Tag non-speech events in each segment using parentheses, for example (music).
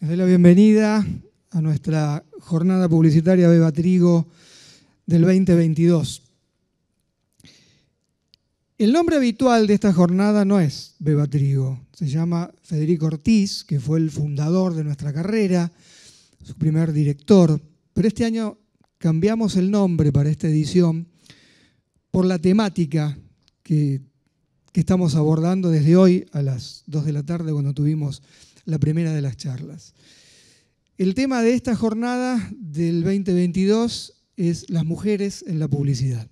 Les doy la bienvenida a nuestra jornada publicitaria Beba Trigo del 2022. El nombre habitual de esta jornada no es Beba Trigo, se llama Federico Ortiz, que fue el fundador de nuestra carrera, su primer director, pero este año cambiamos el nombre para esta edición por la temática que, estamos abordando desde hoy a las 2 de la tarde cuando tuvimos la primera de las charlas. El tema de esta jornada del 2022 es las mujeres en la publicidad.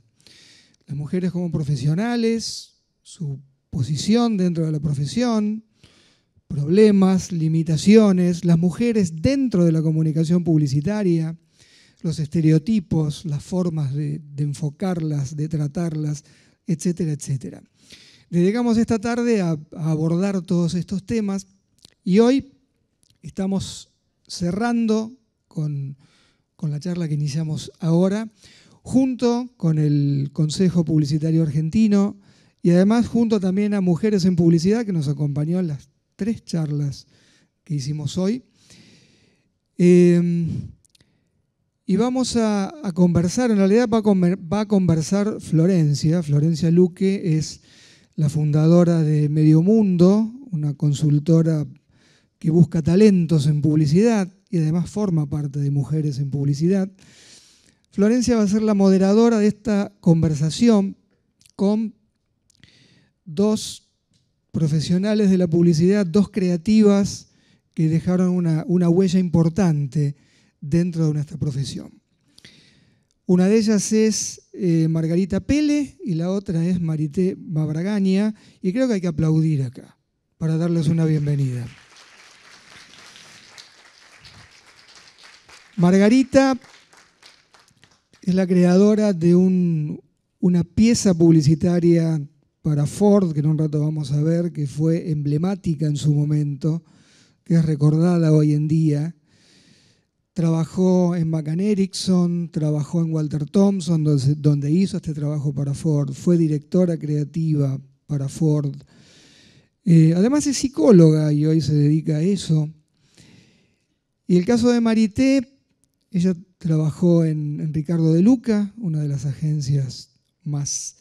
Las mujeres como profesionales, su posición dentro de la profesión, problemas, limitaciones, las mujeres dentro de la comunicación publicitaria, los estereotipos, las formas de, enfocarlas, de tratarlas, etcétera, etcétera. Dedicamos esta tarde a abordar todos estos temas y hoy estamos cerrando con, la charla que iniciamos ahora, junto con el Consejo Publicitario Argentino y además junto también a Mujeres en Publicidad, que nos acompañó en las tres charlas que hicimos hoy. Eh, y vamos a, conversar, en realidad va a, va a conversar Florencia. Florencia Luque es la fundadora de Medio Mundo, una consultora que busca talentos en publicidad y además forma parte de Mujeres en Publicidad. Florencia va a ser la moderadora de esta conversación con dos profesionales de la publicidad, dos creativas que dejaron una, huella importante dentro de nuestra profesión. Una de ellas es eh, Margarita Pele y la otra es Marité Babragaña y creo que hay que aplaudir acá para darles una bienvenida. Margarita es la creadora de una pieza publicitaria para Ford, que en un rato vamos a ver, que fue emblemática en su momento, que es recordada hoy en día. Trabajó en McCann Erickson, trabajó en Walter Thompson, donde hizo este trabajo para Ford. Fue directora creativa para Ford. Eh, además es psicóloga y hoy se dedica a eso. Y el caso de Marité ella trabajó en, Ricardo de Luca, una de las agencias más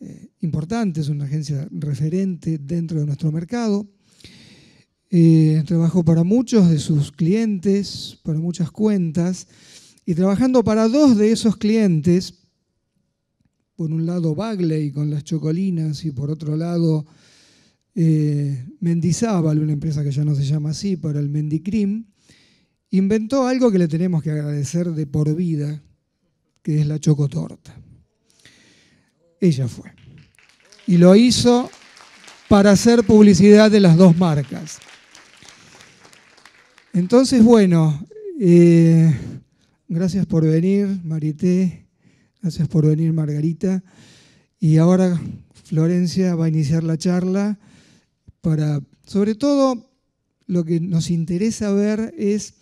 eh, importantes, una agencia referente dentro de nuestro mercado. Eh, trabajó para muchos de sus clientes, para muchas cuentas, y trabajando para dos de esos clientes, por un lado Bagley con las chocolinas y por otro lado eh, Mendizábal, una empresa que ya no se llama así, para el Mendicrim, inventó algo que le tenemos que agradecer de por vida, que es la chocotorta. Ella fue. Y lo hizo para hacer publicidad de las dos marcas. Entonces, bueno, eh, gracias por venir, Marité, gracias por venir, Margarita. Y ahora Florencia va a iniciar la charla para, sobre todo, lo que nos interesa ver es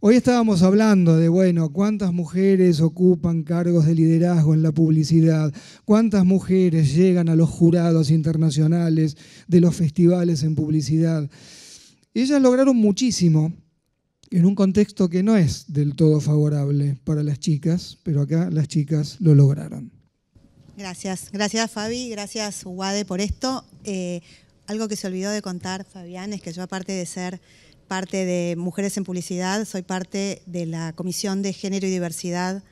Hoy estábamos hablando de, bueno, cuántas mujeres ocupan cargos de liderazgo en la publicidad, cuántas mujeres llegan a los jurados internacionales de los festivales en publicidad. Ellas lograron muchísimo en un contexto que no es del todo favorable para las chicas, pero acá las chicas lo lograron. Gracias, gracias Fabi, gracias UADE, por esto. Eh, algo que se olvidó de contar, Fabián, es que yo aparte de ser parte de Mujeres en Publicidad, soy parte de la Comisión de Género y Diversidad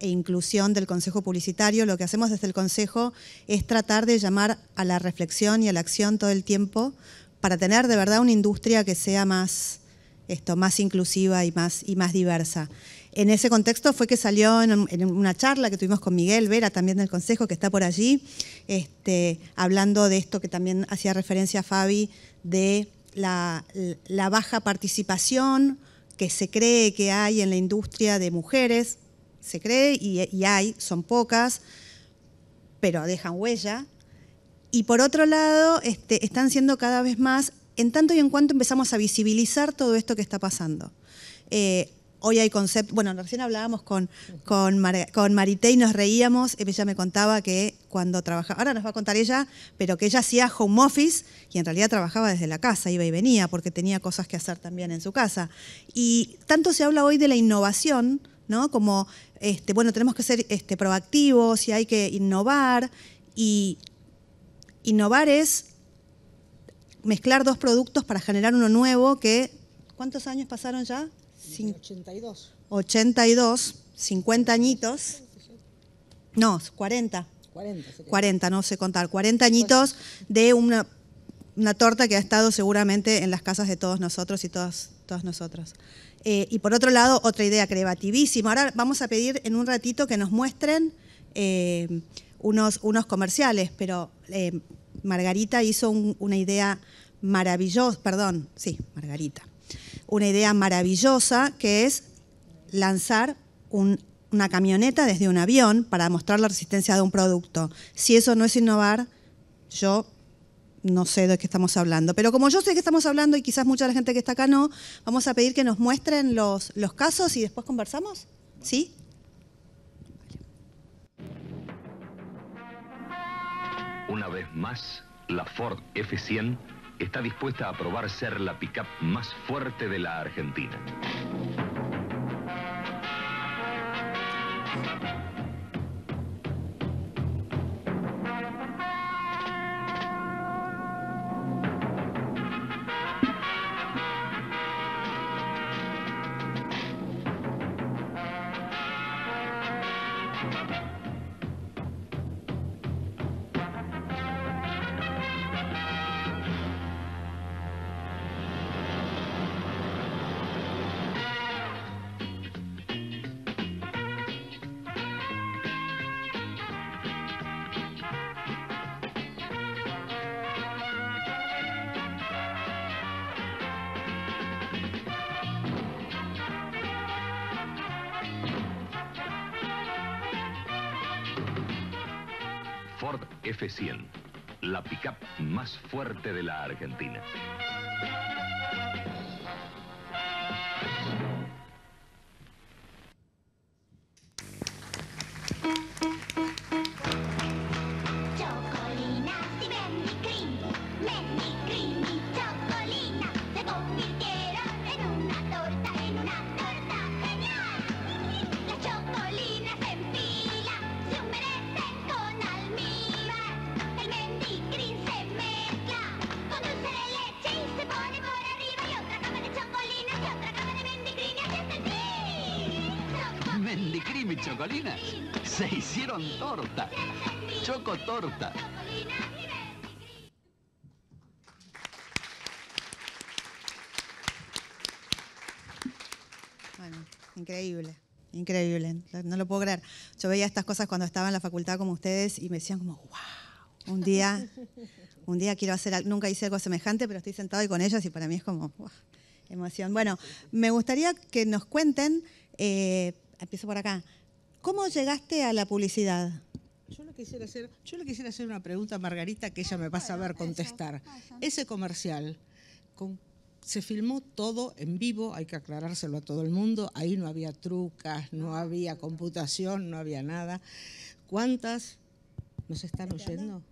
e Inclusión del Consejo Publicitario. Lo que hacemos desde el Consejo es tratar de llamar a la reflexión y a la acción todo el tiempo para tener de verdad una industria que sea más, esto, más inclusiva y más, y más diversa. En ese contexto fue que salió en, una charla que tuvimos con Miguel Vera, también del Consejo, que está por allí, este, hablando de esto que también hacía referencia a Fabi, de la, baja participación que se cree que hay en la industria de mujeres, se cree y, hay, son pocas, pero dejan huella. Y por otro lado, este, están siendo cada vez más, en tanto y en cuanto empezamos a visibilizar todo esto que está pasando. Eh, hoy hay conceptos, bueno, recién hablábamos con, con, Marité y nos reíamos, ella me contaba que cuando trabajaba, ahora nos va a contar ella, pero que ella hacía home office y en realidad trabajaba desde la casa, iba y venía porque tenía cosas que hacer también en su casa. Y tanto se habla hoy de la innovación, ¿no? Como, este, bueno, tenemos que ser este, proactivos y hay que innovar y innovar es mezclar dos productos para generar uno nuevo que, ¿cuántos años pasaron ya? 82. 82, 50 añitos. No, 40. 40, 40, no sé contar. 40 añitos de una, una, torta que ha estado seguramente en las casas de todos nosotros y todas, todos eh, y por otro lado, otra idea creativísima. Ahora vamos a pedir en un ratito que nos muestren eh, unos, unos comerciales, pero eh, Margarita hizo una idea maravillosa, perdón, sí, Margarita una idea maravillosa que es lanzar una camioneta desde un avión para mostrar la resistencia de un producto. Si eso no es innovar, yo no sé de qué estamos hablando. Pero como yo sé que estamos hablando y quizás mucha de la gente que está acá no, vamos a pedir que nos muestren los, los casos y después conversamos. ¿Sí? Una vez más, la Ford F100 está dispuesta a probar ser la pickup más fuerte de la Argentina. de la Argentina. se hicieron torta. Choco torta. Bueno, increíble. Increíble, no lo puedo creer. Yo veía estas cosas cuando estaba en la facultad como ustedes y me decían como, wow, un día, un día quiero hacer, algo, nunca hice algo semejante, pero estoy sentado ahí con ellas y para mí es como, emoción. Bueno, me gustaría que nos cuenten, eh, empiezo por acá, ¿Cómo llegaste a la publicidad? Yo le, quisiera hacer, una pregunta a Margarita que ella me va a saber contestar. Ese comercial se filmó todo en vivo, hay que aclarárselo a todo el mundo, ahí no había trucas, no ah, había computación, no había nada. ¿Cuántas nos están oyendo?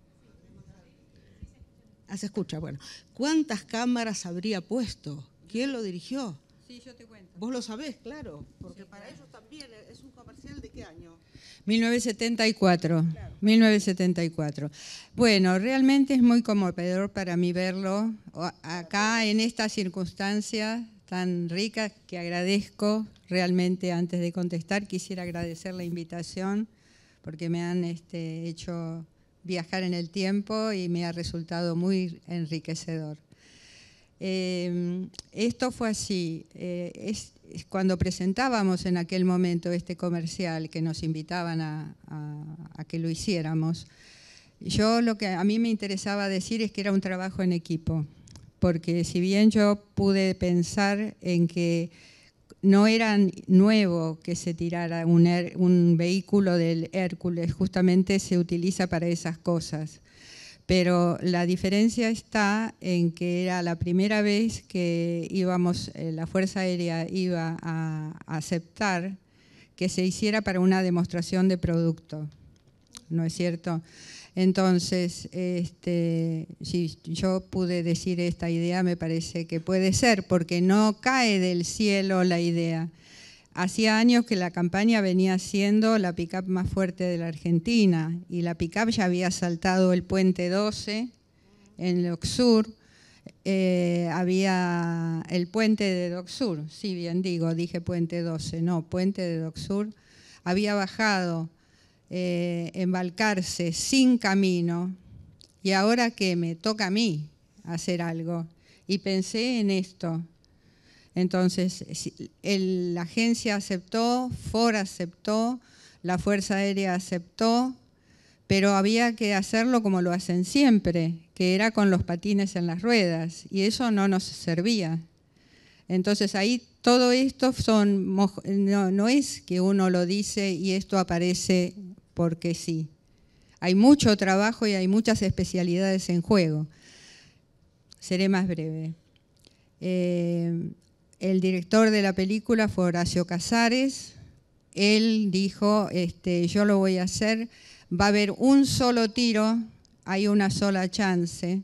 Ah, se escucha, bueno. ¿Cuántas cámaras habría puesto? ¿Quién lo dirigió? Vos lo sabés, claro. Porque para ellos también es un comercial de qué año? 1974. 1974. Bueno, realmente es muy conmovedor para mí verlo acá en estas circunstancias tan ricas que agradezco realmente antes de contestar. Quisiera agradecer la invitación porque me han este, hecho viajar en el tiempo y me ha resultado muy enriquecedor. Em, esto fue así. Eh, cuando presentábamos en aquel momento este comercial que nos invitaban a, que lo hiciéramos, yo lo que a mí me interesaba decir es que era un trabajo en equipo, porque si bien yo pude pensar en que no era nuevo que se tirara un er, vehículo del Hércules, justamente se utiliza para esas cosas pero la diferencia está en que era la primera vez que íbamos, eh, la Fuerza Aérea iba a aceptar que se hiciera para una demostración de producto, ¿no es cierto? Entonces, si este, yo pude decir esta idea, me parece que puede ser, porque no cae del cielo la idea. Hacía años que la campaña venía siendo la pickup más fuerte de la Argentina y la pickup ya había saltado el puente 12 en el Eh, había el puente de sur sí, bien digo, dije puente 12, no, puente de sur Había bajado eh, embarcarse sin camino y ahora que me toca a mí hacer algo. Y pensé en esto, entonces, la agencia aceptó, FOR aceptó, la Fuerza Aérea aceptó, pero había que hacerlo como lo hacen siempre, que era con los patines en las ruedas, y eso no nos servía. Entonces ahí todo esto no, es que uno lo dice y esto aparece porque sí. Hay mucho trabajo y hay muchas especialidades en juego. Seré más breve. Eh, el director de la película fue Horacio Casares. Él dijo, este, yo lo voy a hacer, va a haber un solo tiro, hay una sola chance.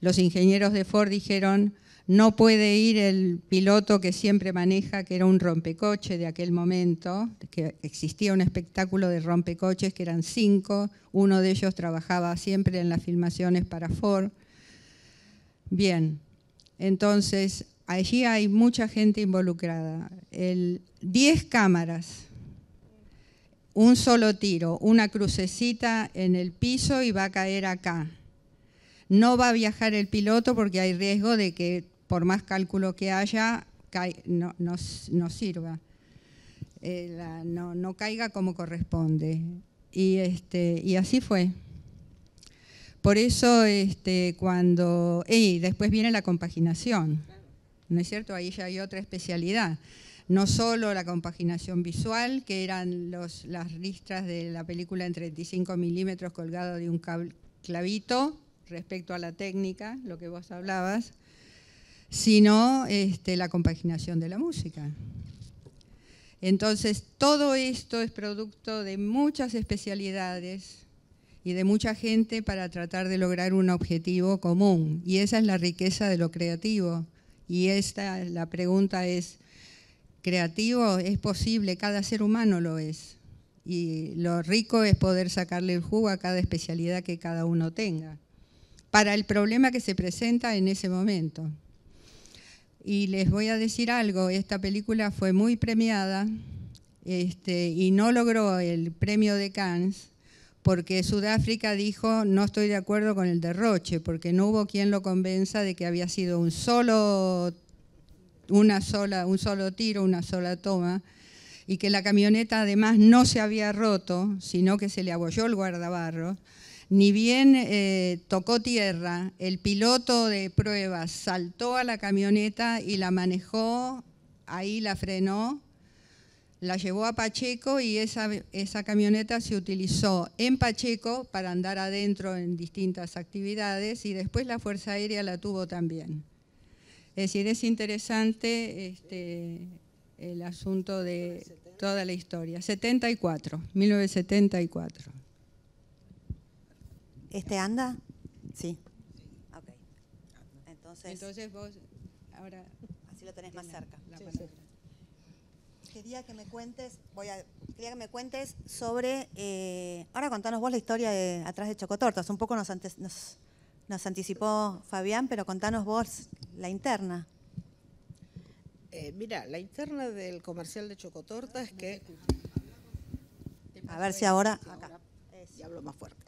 Los ingenieros de Ford dijeron, no puede ir el piloto que siempre maneja, que era un rompecoche de aquel momento, que existía un espectáculo de rompecoches que eran cinco, uno de ellos trabajaba siempre en las filmaciones para Ford. Bien, entonces Allí hay mucha gente involucrada. El, diez cámaras, un solo tiro, una crucecita en el piso y va a caer acá. No va a viajar el piloto porque hay riesgo de que por más cálculo que haya, no, sirva, eh, no, caiga como corresponde. Y, este, y así fue. Por eso este, cuando... Y después viene la compaginación ¿no es cierto? Ahí ya hay otra especialidad. No solo la compaginación visual, que eran las listras de la película en 35 milímetros colgada de un clavito respecto a la técnica, lo que vos hablabas, sino este, la compaginación de la música. Entonces, todo esto es producto de muchas especialidades y de mucha gente para tratar de lograr un objetivo común. Y esa es la riqueza de lo creativo, y esta, la pregunta es, ¿creativo es posible? Cada ser humano lo es. Y lo rico es poder sacarle el jugo a cada especialidad que cada uno tenga, para el problema que se presenta en ese momento. Y les voy a decir algo, esta película fue muy premiada este, y no logró el premio de Cannes, porque Sudáfrica dijo no estoy de acuerdo con el derroche, porque no hubo quien lo convenza de que había sido un solo, una sola, un solo tiro, una sola toma, y que la camioneta además no se había roto, sino que se le abolló el guardabarro. Ni bien eh, tocó tierra, el piloto de pruebas saltó a la camioneta y la manejó, ahí la frenó la llevó a Pacheco y esa, esa camioneta se utilizó en Pacheco para andar adentro en distintas actividades y después la Fuerza Aérea la tuvo también. Es decir, es interesante este, el asunto de toda la historia. 74, 1974. ¿Este anda? Sí. Entonces, vos ahora... Así lo tenés más cerca quería que me cuentes, voy a, quería que me cuentes sobre, eh, ahora contanos vos la historia de Atrás de Chocotortas, un poco nos, anticipó Fabián, pero contanos vos la interna. Eh, mira, la interna del comercial de chocotorta es que... A ver si ahora... hablo más fuerte.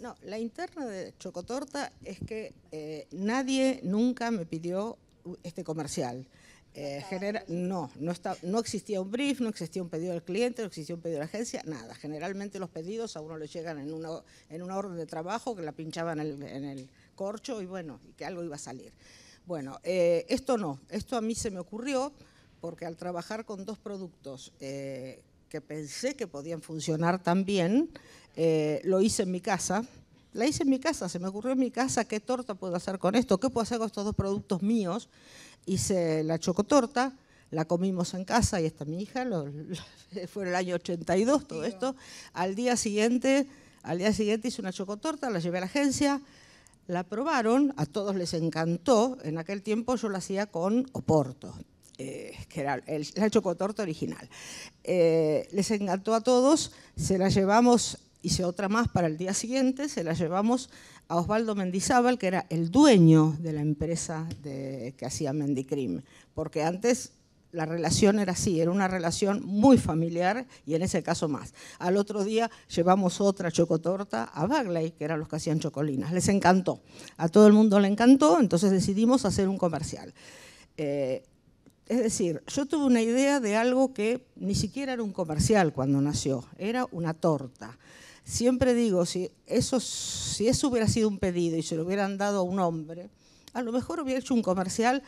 No, la interna de Chocotorta es que eh, nadie nunca me pidió este comercial. Eh, genera, no, no, no existía un brief, no existía un pedido del cliente, no existía un pedido de la agencia, nada. Generalmente los pedidos a uno le llegan en una, en una orden de trabajo que la pinchaban en el, corcho y bueno, y que algo iba a salir. Bueno, eh, esto no, esto a mí se me ocurrió porque al trabajar con dos productos eh, que pensé que podían funcionar tan bien, lo hice en mi casa la hice en mi casa, se me ocurrió en mi casa qué torta puedo hacer con esto, qué puedo hacer con estos dos productos míos. Hice la chocotorta, la comimos en casa y está mi hija, lo, (laughs) fue el año 82 todo esto. Al día siguiente, al día siguiente hice una chocotorta, la llevé a la agencia, la probaron, a todos les encantó. En aquel tiempo yo la hacía con oporto, eh, que era el, la chocotorta original. Eh, les encantó a todos, se la llevamos hice otra más para el día siguiente, se la llevamos a Osvaldo Mendizábal, que era el dueño de la empresa que hacía Mendicrim, porque antes la relación era así, era una relación muy familiar y en ese caso más. Al otro día llevamos otra chocotorta a Bagley, que eran los que hacían chocolinas. Les encantó, a todo el mundo le encantó, entonces decidimos hacer un comercial. Eh, es decir, yo tuve una idea de algo que ni siquiera era un comercial cuando nació, era una torta. Siempre digo, si eso, si eso hubiera sido un pedido y se lo hubieran dado a un hombre, a lo mejor hubiera hecho un comercial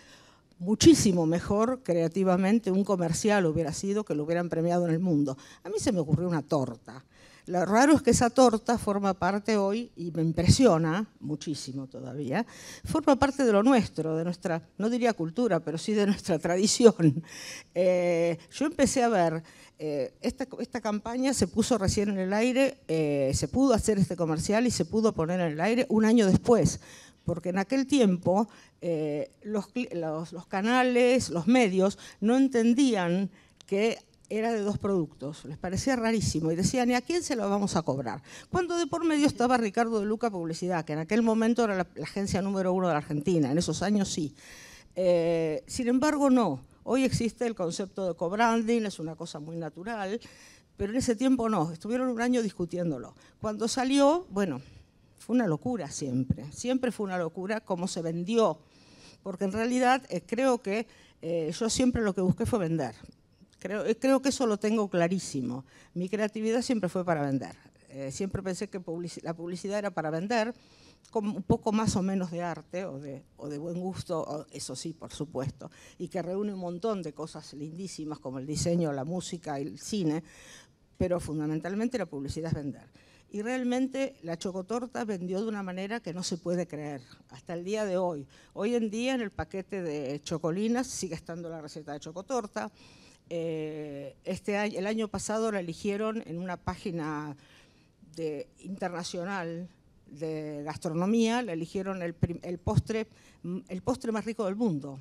muchísimo mejor creativamente, un comercial hubiera sido que lo hubieran premiado en el mundo. A mí se me ocurrió una torta. Lo raro es que esa torta forma parte hoy, y me impresiona muchísimo todavía, forma parte de lo nuestro, de nuestra, no diría cultura, pero sí de nuestra (laughs) tradición. Eh, yo empecé a ver eh, esta, campaña se puso recién en el aire, eh, se pudo hacer este comercial y se pudo poner en el aire un año después, porque en aquel tiempo eh, los, canales, los medios, no entendían que era de dos productos, les parecía rarísimo y decían, ¿y a quién se lo vamos a cobrar? Cuando de por medio estaba Ricardo de Luca Publicidad, que en aquel momento era la, agencia número uno de la Argentina, en esos años sí. sin embargo, no. Hoy existe el concepto de co-branding, es una cosa muy natural, pero en ese tiempo no, estuvieron un año discutiéndolo. Cuando salió, bueno, fue una locura siempre, siempre fue una locura cómo se vendió, porque en realidad eh, creo que eh, yo siempre lo que busqué fue vender. Eh, creo, que eso lo tengo clarísimo. Mi creatividad siempre fue para vender. siempre pensé que la publicidad era para vender un poco más o menos de arte o de, buen gusto, eso sí, por supuesto, y que reúne un montón de cosas lindísimas como el diseño, la música, el cine, pero fundamentalmente la publicidad es vender. Y realmente la chocotorta vendió de una manera que no se puede creer, hasta el día de hoy. Hoy en día en el paquete de chocolinas sigue estando la receta de chocotorta. Eh, este el año pasado la eligieron en una página de, internacional de gastronomía, le eligieron el, postre, mm, el postre más rico del mundo.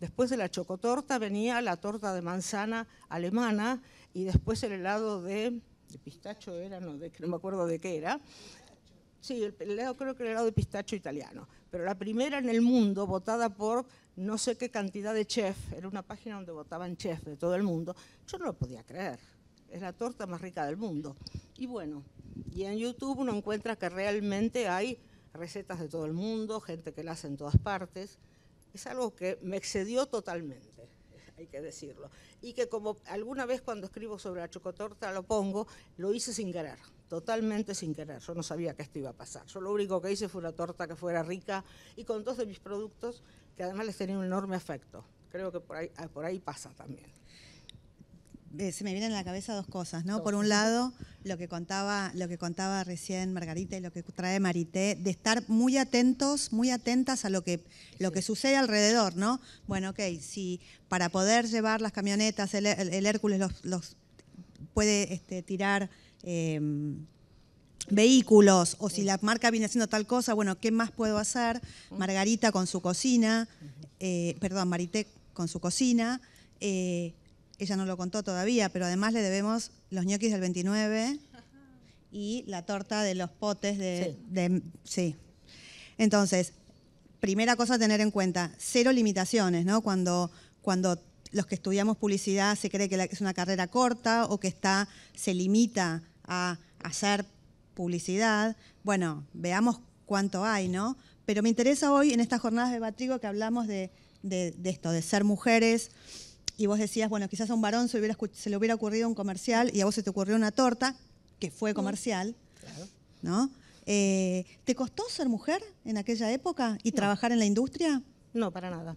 Después de la chocotorta venía la torta de manzana alemana y después el helado de, pistacho era, no, de, me acuerdo de qué era. Sí, el, helado, creo que era el helado de pistacho italiano. Pero la primera en el mundo, votada por no sé qué cantidad de chefs, era una página donde votaban chefs de todo el mundo, yo no lo podía creer. Es la torta más rica del mundo. Y bueno, y en YouTube uno encuentra que realmente hay recetas de todo el mundo, gente que las hace en todas partes. Es algo que me excedió totalmente, hay que decirlo. Y que como alguna vez cuando escribo sobre la chocotorta lo pongo, lo hice sin querer, totalmente sin querer. Yo no sabía que esto iba a pasar. Yo lo único que hice fue una torta que fuera rica y con dos de mis productos que además les tenía un enorme afecto. Creo que por ahí ah, pasa también. Eh, se me vienen a la cabeza dos cosas, ¿no? Por un lado, lo que contaba, lo que contaba recién Margarita y lo que trae Marité, de estar muy atentos, muy atentas a lo que, lo que sucede alrededor, ¿no? Bueno, ok, si para poder llevar las camionetas, el, Hércules los, puede este, tirar. Em, vehículos o si la marca viene haciendo tal cosa, bueno, ¿qué más puedo hacer? Margarita con su cocina, eh, perdón, Marité con su cocina, eh, ella no lo contó todavía, pero además le debemos los ñoquis del 29 y la torta de los potes de... Sí. Entonces, primera cosa a tener en cuenta, cero limitaciones, ¿no? Cuando, cuando los que estudiamos publicidad se cree que es una carrera corta o que está, se limita a hacer publicidad, bueno, veamos cuánto hay, ¿no? Pero me interesa hoy en estas jornadas de Batrigo que hablamos de esto, de ser mujeres, y vos decías, bueno, quizás a un varón se, hubiera, se le hubiera ocurrido un comercial y a vos se te ocurrió una torta, que fue comercial, ¿no? Eh, ¿Te costó ser mujer en aquella época y trabajar en la industria? No, para nada.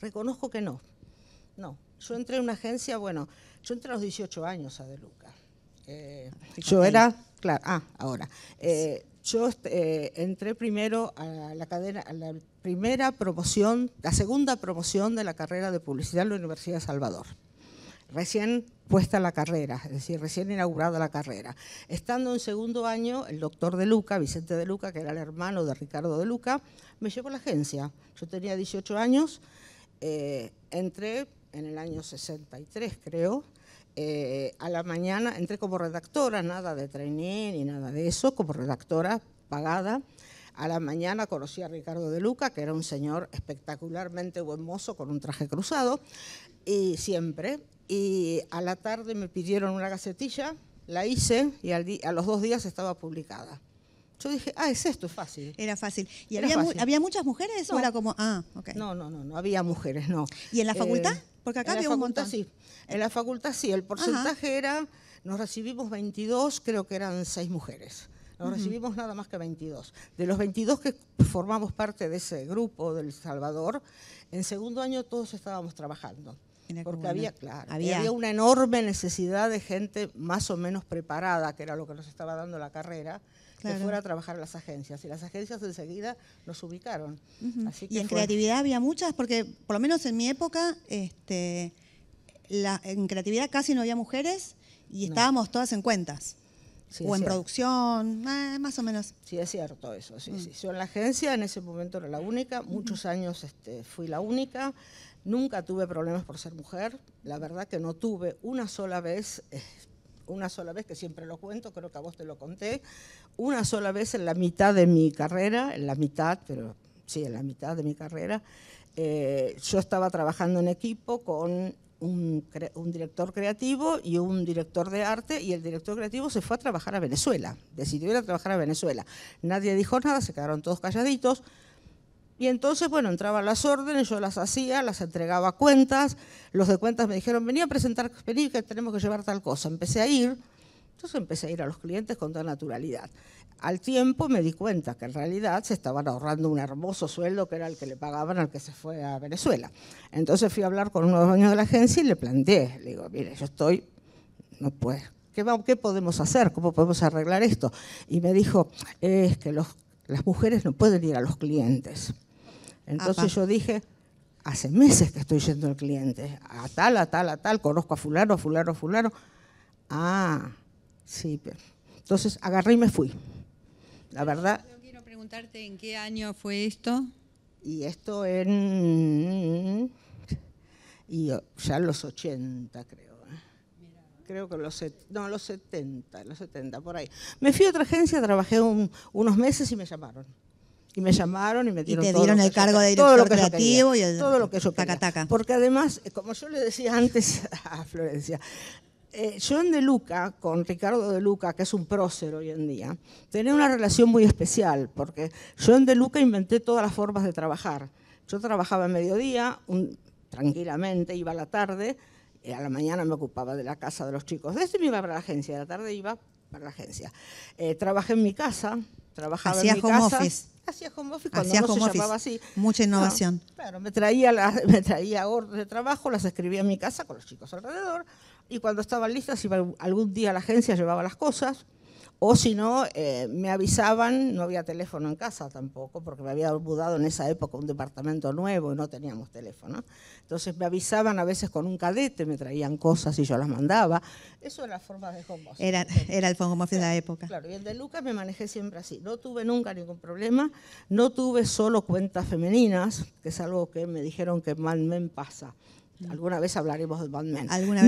Reconozco que no. No. Yo entré en una agencia, bueno, yo entré a los 18 años a De Luca. Eh, yo era, claro, ah, ahora. Eh, yo entré primero a la cadena, a la primera promoción, la segunda promoción de la carrera de publicidad en la Universidad de Salvador. Recién puesta la carrera, es decir, recién inaugurada la carrera. Estando en segundo año, el doctor De Luca, Vicente De Luca, que era el hermano de Ricardo De Luca, me llevó a la agencia. Yo tenía 18 años, eh, entré en el año 63, creo, eh, a la mañana, entré como redactora, nada de trainee ni nada de eso, como redactora pagada. A la mañana conocí a Ricardo de Luca, que era un señor espectacularmente buen mozo con un traje cruzado, y siempre. Y a la tarde me pidieron una gacetilla, la hice y a los dos días estaba publicada. Yo dije, ah, es esto, es fácil. Era fácil. ¿Y había, muchas mujeres no. era como, ah, No, no, no, no había mujeres, no. ¿Y en la facultad? Eh, Porque acá había un montón. Sí. En la facultad sí, el porcentaje era, nos recibimos 22, creo que eran 6 mujeres. Nos recibimos nada más que 22. De los 22 que formamos parte de ese grupo del Salvador, en segundo año todos estábamos trabajando. porque había, claro, había. una enorme necesidad de gente más o menos preparada, que era lo que nos estaba dando la carrera, que fuera a trabajar a las agencias. Y las agencias enseguida nos ubicaron. y en creatividad había muchas, porque por lo menos en mi época, este, la, en creatividad casi no había mujeres y estábamos todas en cuentas o en producción, eh, más o menos. Sí, es cierto eso, sí, mm. sí. Yo en la agencia en ese momento era la única, mm. muchos años este, fui la única, nunca tuve problemas por ser mujer, la verdad que no tuve una sola vez, eh, una sola vez, que siempre lo cuento, creo que a vos te lo conté, una sola vez en la mitad de mi carrera, en la mitad, pero sí, en la mitad de mi carrera, eh, yo estaba trabajando en equipo con un, director creativo y un director de arte, y el director creativo se fue a trabajar a Venezuela, decidió ir a trabajar a Venezuela. Nadie dijo nada, se quedaron todos calladitos. Y entonces, bueno, entraban las órdenes, yo las hacía, las entregaba a cuentas, los de cuentas me dijeron, venía a presentar, vení que tenemos que llevar tal cosa. Empecé a ir, entonces empecé a ir a los clientes con toda naturalidad. Al tiempo me di cuenta que en realidad se estaban ahorrando un hermoso sueldo que era el que le pagaban al que se fue a Venezuela. Entonces fui a hablar con uno de los dueños de la agencia y le planteé, le digo, mire, yo estoy, no puedo, ¿qué, podemos hacer? ¿Cómo podemos arreglar esto? Y me dijo, es que las mujeres no pueden ir a los clientes. Entonces yo dije, hace meses que estoy yendo al cliente, a tal, a tal, a tal, conozco a fulano, fulano, fulano. Ah, sí. Entonces agarré y me fui la verdad. Yo quiero preguntarte en qué año fue esto. Y esto en. Y ya los 80, creo. ¿eh? Creo que los, no, los 70, los 70, por ahí. Me fui a otra agencia, trabajé unos meses y me llamaron. Y me llamaron y me dieron, y te dieron el cargo de director creativo y todo lo que yo taca, Porque además, eh, como yo le decía antes (laughs) a Florencia, eh, yo en de Luca, con Ricardo de Luca, que es un prócer hoy en día, tenía una relación muy especial, porque yo en de Luca inventé todas las formas de trabajar. Yo trabajaba a mediodía, tranquilamente, iba a la tarde, y eh, a la mañana me ocupaba de la casa de los chicos. Desde este, me iba para la agencia, a la tarde iba para la agencia. Eh, trabajé en mi casa, trabajaba en mi casa. Office. Hacía home office Hacía no office. así. Mucha innovación. claro, me traía, (laughs) me traía de trabajo, las escribía en mi casa con los chicos alrededor, y cuando estaban listas si algún día la agencia, llevaba las cosas, o si no, eh, me avisaban, no había teléfono en casa tampoco, porque me había mudado en esa época un departamento nuevo y no teníamos teléfono. Entonces me avisaban a veces con un cadete, me traían cosas y yo las mandaba. Eso era la forma de home office. Era, era el home office de la época. Claro, y el de Lucas me manejé siempre así. No tuve nunca ningún problema, no tuve solo cuentas femeninas, que es algo que me dijeron que mal me pasa. Alguna vez hablaremos de Batman. ¿Alguna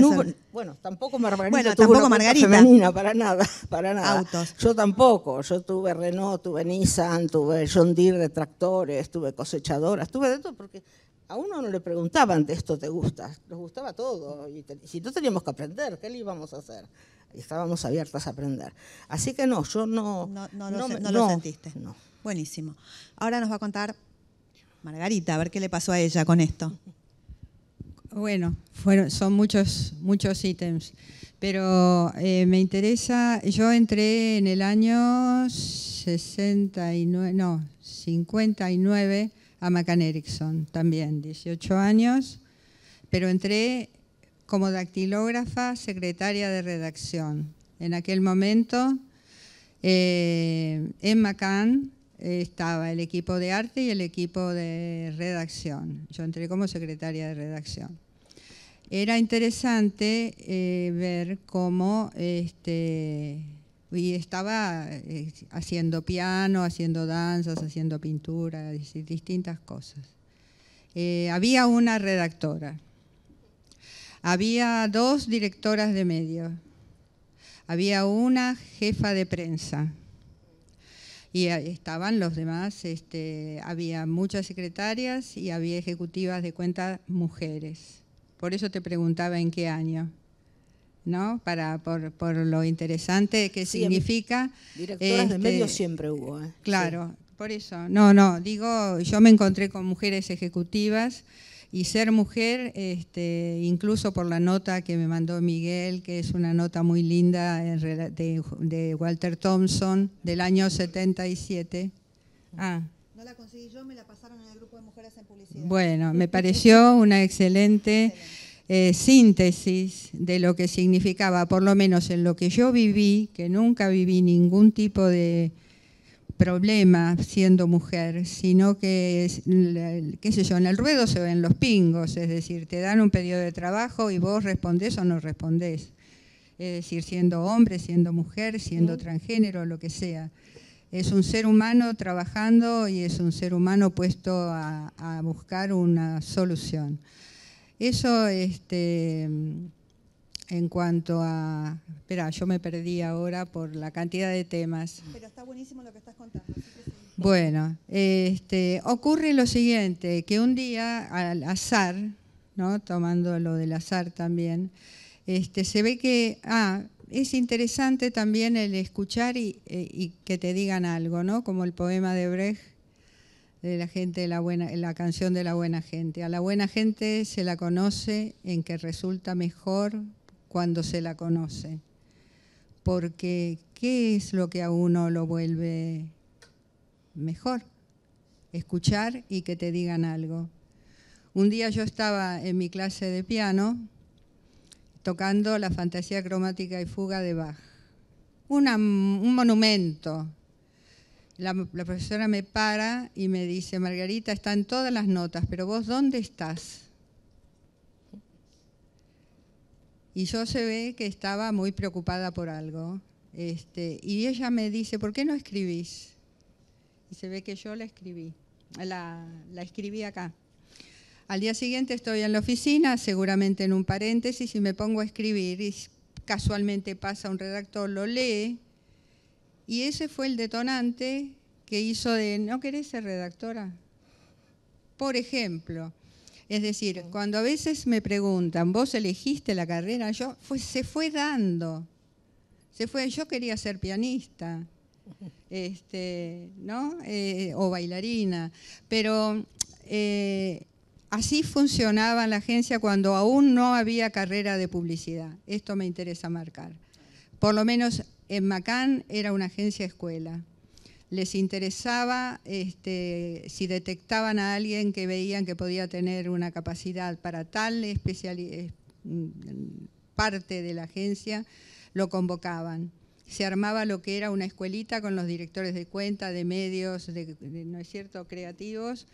bueno, tampoco Margarita bueno, tampoco Margarita. para nada, para Autos. Yo tampoco, yo tuve Renault, tuve Nissan, tuve John Deere tractores, tuve cosechadoras, tuve de todo porque a uno no le preguntaban de esto te gusta, nos gustaba todo y si no teníamos que aprender, ¿qué le íbamos a hacer? Y estábamos abiertas a aprender. Así que no, yo no... No, no, no Buenísimo. Ahora nos va a contar Margarita, a ver qué le pasó a ella con esto. (laughs) Bueno, son muchos, muchos ítems, pero eh, me interesa, yo entré en el año 69, 59 a Macan Erickson también, 18 años, pero entré como dactilógrafa secretaria de redacción. En aquel momento, eh, en McCann, estaba el equipo de arte y el equipo de redacción. Yo entré como secretaria de redacción. Era interesante eh, ver cómo este, estaba eh, haciendo piano, haciendo danzas, haciendo pintura, distintas cosas. Eh, había una redactora, había dos directoras de medios, había una jefa de prensa y estaban los demás, este, había muchas secretarias y había ejecutivas de cuentas mujeres. Por eso te preguntaba en qué año. ¿no? Para, por, lo interesante que significa. Directoras de este, medios siempre hubo. ¿eh? Claro, por eso. No, no, digo, yo me encontré con mujeres ejecutivas y ser mujer, este, incluso por la nota que me mandó Miguel, que es una nota muy linda de, Walter Thompson del año 77. Ah. No la conseguí yo, me la pasaron en el grupo de mujeres en publicidad. Bueno, me pareció una excelente eh, síntesis de lo que significaba, por lo menos en lo que yo viví, que nunca viví ningún tipo de problema siendo mujer, sino que, qué sé yo, en el ruedo se ven los pingos, es decir, te dan un pedido de trabajo y vos respondés o no respondés. Es decir, siendo hombre, siendo mujer, siendo transgénero, lo que sea. Es un ser humano trabajando y es un ser humano puesto a, a buscar una solución. Eso, este en cuanto a... Espera, yo me perdí ahora por la cantidad de temas. Pero está buenísimo lo que estás contando. Bueno, este, ocurre lo siguiente, que un día al azar, ¿no? tomando lo del azar también, este, se ve que ah, es interesante también el escuchar e, y, que te digan algo, ¿no? como el poema de Brecht, de la, gente de la, buena, la canción de la buena gente. A la buena gente se la conoce en que resulta mejor cuando se la conoce. Porque, ¿qué es lo que a uno lo vuelve mejor? Escuchar y que te digan algo. Un día yo estaba en mi clase de piano tocando la fantasía cromática y fuga de Bach. un monumento. La, la profesora me para y me dice, Margarita, están todas las notas, pero vos dónde estás? y yo se ve que estaba muy preocupada por algo. Este, y ella me dice, ¿por qué no escribís? Y se ve que yo la escribí, la, la escribí acá. Al día siguiente estoy en la oficina, seguramente en un paréntesis, y me pongo a escribir y casualmente pasa un redactor, lo lee, y ese fue el detonante que hizo de, ¿no querés ser redactora? Por ejemplo, es decir, cuando a veces me preguntan, ¿vos elegiste la carrera? Yo se fue dando. Se fue, yo quería ser pianista, este, ¿no? Eh, o bailarina. Pero eh, así funcionaba la agencia cuando aún no había carrera de publicidad. Esto me interesa marcar. Por lo menos en Macán era una agencia escuela les interesaba este, si detectaban a alguien que veían que podía tener una capacidad para tal mm, parte de la agencia, lo convocaban. Se armaba lo que era una escuelita con los directores de cuenta, de medios, ¿no es cierto?, creativos,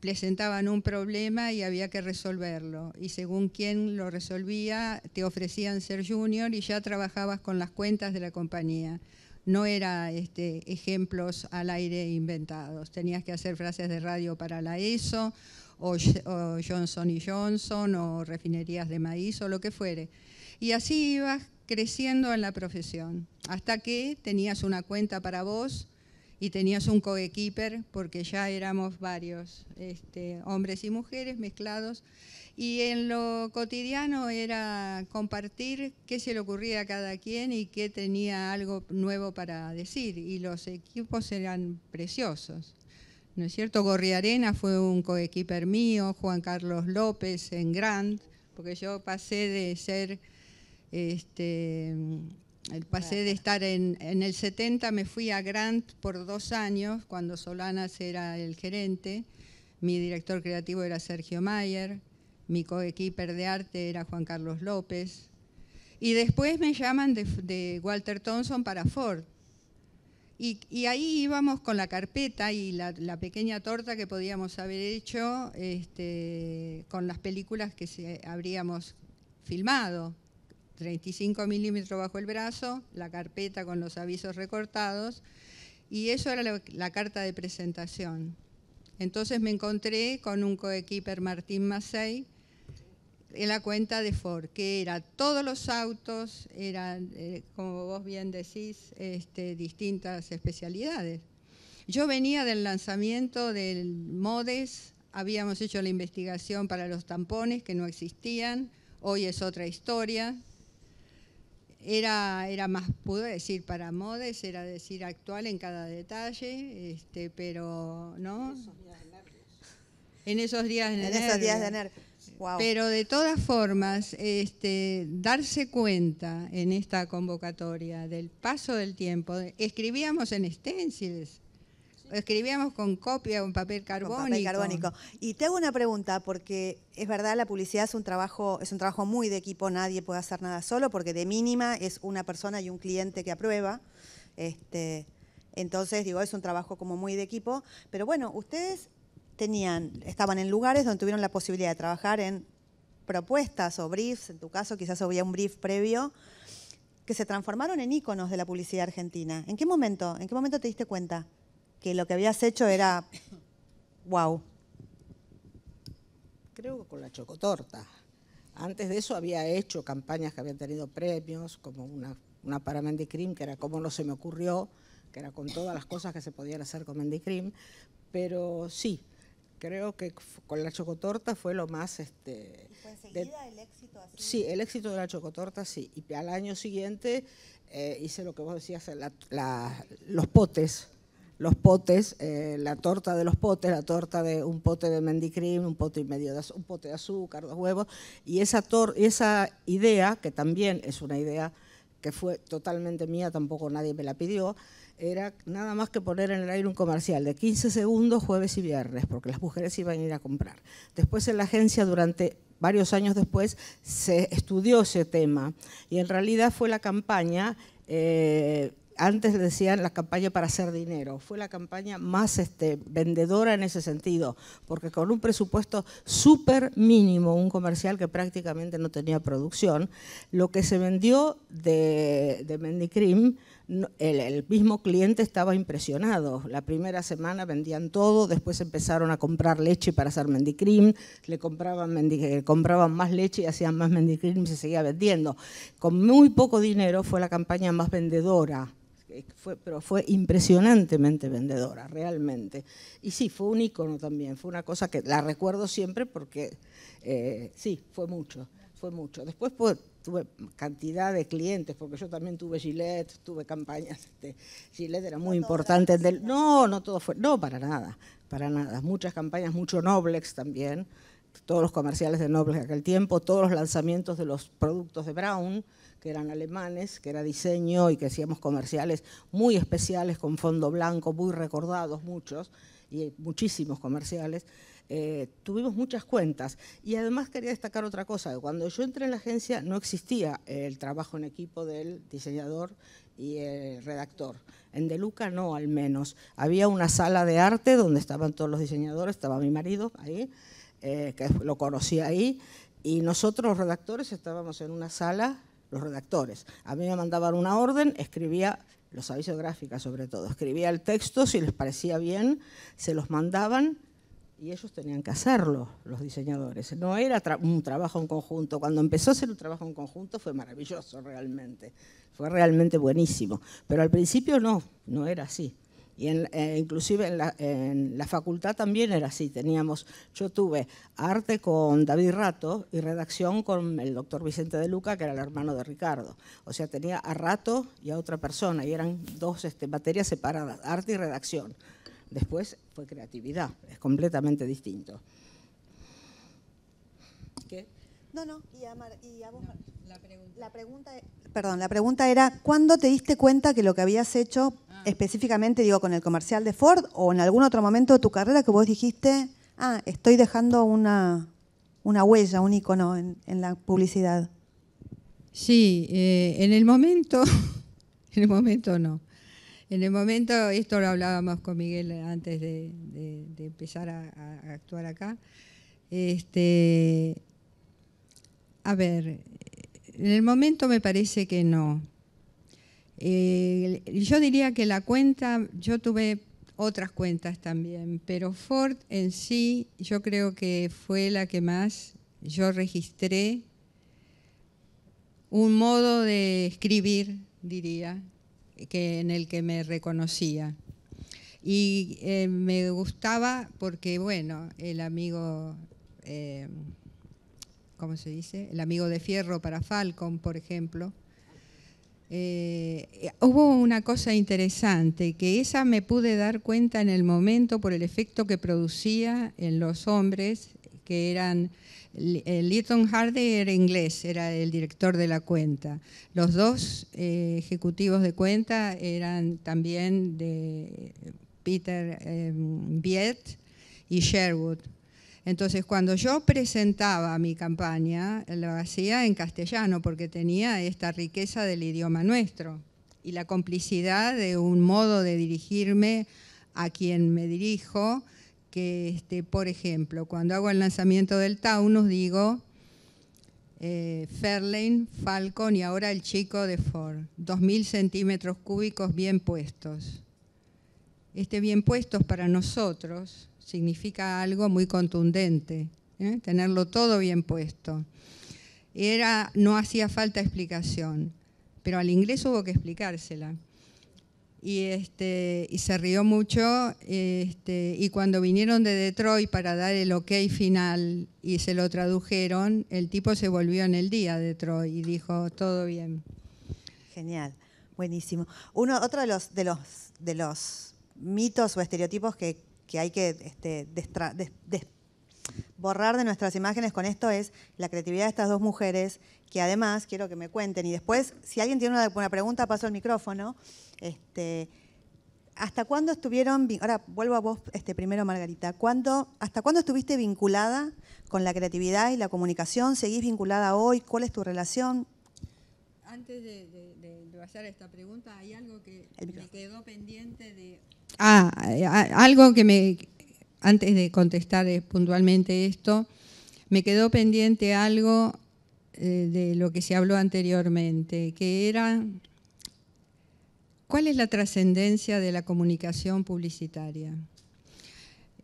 presentaban un problema y había que resolverlo. Y según quién lo resolvía, te ofrecían ser junior y ya trabajabas con las cuentas de la compañía no era este, ejemplos al aire inventados. Tenías que hacer frases de radio para la ESO, o, Johnson y Johnson, o refinerías de maíz, o lo que fuere. Y así ibas creciendo en la profesión, hasta que tenías una cuenta para vos y tenías un coequiper, porque ya éramos varios este, hombres y mujeres mezclados, y en lo cotidiano era compartir qué se le ocurría a cada quien y qué tenía algo nuevo para decir. Y los equipos eran preciosos. ¿No es cierto? Gorriarena fue un coequiper mío, Juan Carlos López en Grant, porque yo pasé de ser, este, mm, pasé de estar en, en el 70, me fui a Grant por dos años, cuando Solanas era el gerente, mi director creativo era Sergio Mayer mi coequiper de arte era Juan Carlos López. Y después me llaman de, Walter Thompson para Ford. Y, ahí íbamos con la carpeta y la, pequeña torta que podíamos haber hecho este, con las películas que se, habríamos filmado. 35 milímetros bajo el brazo, la carpeta con los avisos recortados, y eso era la, carta de presentación. Entonces me encontré con un coequiper Martín Macei, en la cuenta de Ford, que era todos los autos, eran, eh, como vos bien decís, este, distintas especialidades. Yo venía del lanzamiento del MODES, habíamos hecho la investigación para los tampones que no existían, hoy es otra historia. Era, era más, pude decir para MODES, era decir actual en cada detalle, este, pero no. En esos días de enero. En esos días de pero de todas formas, este, darse cuenta en esta convocatoria del paso del tiempo, escribíamos en esténciles, escribíamos con copia, o papel carbónico. papel carbónico. Y te hago una pregunta, porque es verdad, la publicidad es un trabajo, es un trabajo muy de equipo, nadie puede hacer nada solo, porque de mínima es una persona y un cliente que aprueba. Este, entonces, digo, es un trabajo como muy de equipo. Pero bueno, ustedes tenían, estaban en lugares donde tuvieron la posibilidad de trabajar en propuestas o briefs, en tu caso quizás había un brief previo, que se transformaron en íconos de la publicidad argentina. ¿En qué momento? ¿En qué momento te diste cuenta que lo que habías hecho era wow? Creo que con la chocotorta. Antes de eso había hecho campañas que habían tenido premios, como una, una para Cream, que era como no se me ocurrió, que era con todas las cosas que se podían hacer con Cream. Pero sí, creo que con la chocotorta fue lo más... Este, ¿Y fue enseguida el éxito así? Sí, el éxito de la chocotorta, sí. Y al año siguiente eh, hice lo que vos decías, los potes, los potes, eh, la torta de los potes, la torta de un pote de mendicrim, un pote y medio de un pote de azúcar, dos huevos, y esa esa idea que también es una idea que fue totalmente mía, tampoco nadie me la pidió, era nada más que poner en el aire un comercial de 15 segundos jueves y viernes, porque las mujeres iban a ir a comprar. Después en la agencia, durante varios años después, se estudió ese tema y en realidad fue la campaña... Eh, antes decían la campaña para hacer dinero, fue la campaña más este, vendedora en ese sentido, porque con un presupuesto súper mínimo, un comercial que prácticamente no tenía producción, lo que se vendió de, de Mendicrim el, mismo cliente estaba impresionado. La primera semana vendían todo, después empezaron a comprar leche para hacer mendicrim, le compraban, eh, compraban más leche y hacían más mendicrim y se seguía vendiendo. Con muy poco dinero fue la campaña más vendedora eh, fue, pero fue impresionantemente vendedora, realmente. Y sí, fue un icono también, fue una cosa que la recuerdo siempre porque eh, sí, fue mucho, fue mucho. Después, pues, tuve cantidad de clientes, porque yo también tuve Gillette, tuve campañas. Este, Gillette era muy importante. no, no todo fue, no, para nada, para nada. Muchas campañas, mucho Noblex también, todos los comerciales de Noblex de aquel tiempo, todos los lanzamientos de los productos de Brown, que eran alemanes, que era diseño y que hacíamos comerciales muy especiales con fondo blanco, muy recordados muchos, y muchísimos comerciales. Eh, tuvimos muchas cuentas. Y además quería destacar otra cosa, cuando yo entré en la agencia no existía el trabajo en equipo del diseñador y el redactor. En De Luca no, al menos. Había una sala de arte donde estaban todos los diseñadores, estaba mi marido ahí, eh, que lo conocía ahí, y nosotros los redactores estábamos en una sala, los redactores. A mí me mandaban una orden, escribía los avisos gráficos sobre todo, escribía el texto, si les parecía bien, se los mandaban y ellos tenían que hacerlo, los diseñadores. No era un trabajo en conjunto. Cuando empezó a ser un trabajo en conjunto fue maravilloso realmente, fue realmente buenísimo. Pero al principio no, no era así. Y en, eh, inclusive en la, facultad también era así. Teníamos, yo tuve arte con David Rato y redacción con el doctor Vicente de Luca, que era el hermano de Ricardo. O sea, tenía a Rato y a otra persona, y eran dos este, materias separadas, arte y redacción. Después fue creatividad, es completamente distinto. ¿Qué? No, no, y a, y La, pregunta. Perdón, la pregunta era, ¿cuándo te diste cuenta que lo que habías hecho ah. específicamente, digo, con el comercial de Ford o en algún otro momento de tu carrera que vos dijiste, ah, estoy dejando una, huella, un icono en, la publicidad? Sí, eh, en el momento, (laughs) en el momento no. En el momento, esto lo hablábamos con Miguel antes de, empezar a, actuar acá. Este, a ver, en el momento me parece que no. Eh, yo diría que la cuenta, yo tuve otras cuentas también, pero Ford en sí, yo creo que fue la que más yo registré un modo de escribir, diría, que, en el que me reconocía. Y eh, me gustaba porque, bueno, el amigo, eh, ¿cómo se dice? El amigo de Fierro para Falcon, por ejemplo. Eh, hubo una cosa interesante, que esa me pude dar cuenta en el momento por el efecto que producía en los hombres que eran eh, Lytton Hardy era inglés, era el director de la cuenta. Los dos eh, ejecutivos de cuenta eran también de Peter Viet em, Biet y Sherwood. Entonces, cuando yo presentaba mi campaña, lo hacía en castellano porque tenía esta riqueza del idioma nuestro y la complicidad de un modo de dirigirme a quien me dirijo que, este, por ejemplo, cuando hago el lanzamiento del Taunus, digo eh, Fairlane, Falcon y ahora el chico de Ford, 2.000 centímetros cúbicos bien puestos. Este bien puestos para nosotros significa algo muy contundente, ¿eh? tenerlo todo bien puesto. Era, no hacía falta explicación, pero al inglés hubo que explicársela y, este, y se rió mucho. Este, y cuando vinieron de Detroit para dar el ok final y se lo tradujeron, el tipo se volvió en el día de Detroit y dijo, todo bien. Genial, buenísimo. Uno, otro de los, de los, de los mitos o estereotipos que, hay que este, borrar de nuestras imágenes con esto es la creatividad de estas dos mujeres que además quiero que me cuenten. Y después, si alguien tiene una, pregunta, paso el micrófono. Este, ¿Hasta cuándo estuvieron, ahora vuelvo a vos este, primero Margarita, ¿cuándo, ¿hasta cuándo estuviste vinculada con la creatividad y la comunicación? ¿Seguís vinculada hoy? ¿Cuál es tu relación? Antes de, de, de hacer esta pregunta, hay algo que me quedó pendiente de... Ah, eh, algo que me, antes de contestar eh, puntualmente esto, me quedó pendiente algo eh, de lo que se habló anteriormente, que era cuál es la trascendencia de la comunicación publicitaria.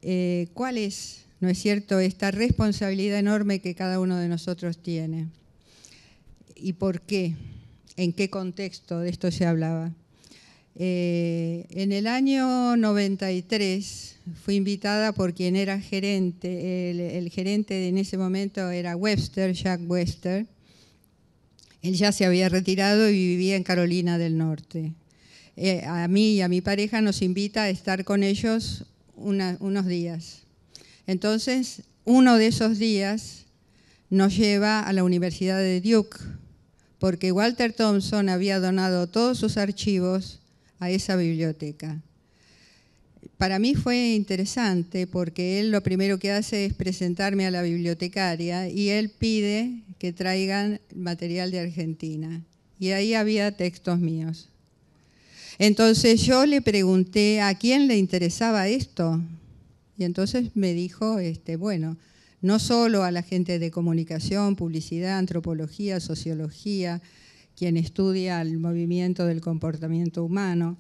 Eh, ¿Cuál es, no es cierto, esta responsabilidad enorme que cada uno de nosotros tiene? ¿Y por qué? ¿En qué contexto de esto se hablaba? Eh, en el año 93 fui invitada por quien era gerente, el, gerente en ese momento era Webster, Jack Webster. Él ya se había retirado y vivía en Carolina del Norte. Eh, a mí y a mi pareja nos invita a estar con ellos unos días. Entonces, uno de esos días nos lleva a la Universidad de Duke, porque Walter Thompson había donado todos sus archivos a esa biblioteca. Para mí fue interesante porque él lo primero que hace es presentarme a la bibliotecaria y él pide que traigan material de Argentina. Y ahí había textos míos. Entonces yo le pregunté a quién le interesaba esto. Y entonces me dijo, este, bueno, no solo a la gente de comunicación, publicidad, antropología, sociología, quien estudia el movimiento del comportamiento humano.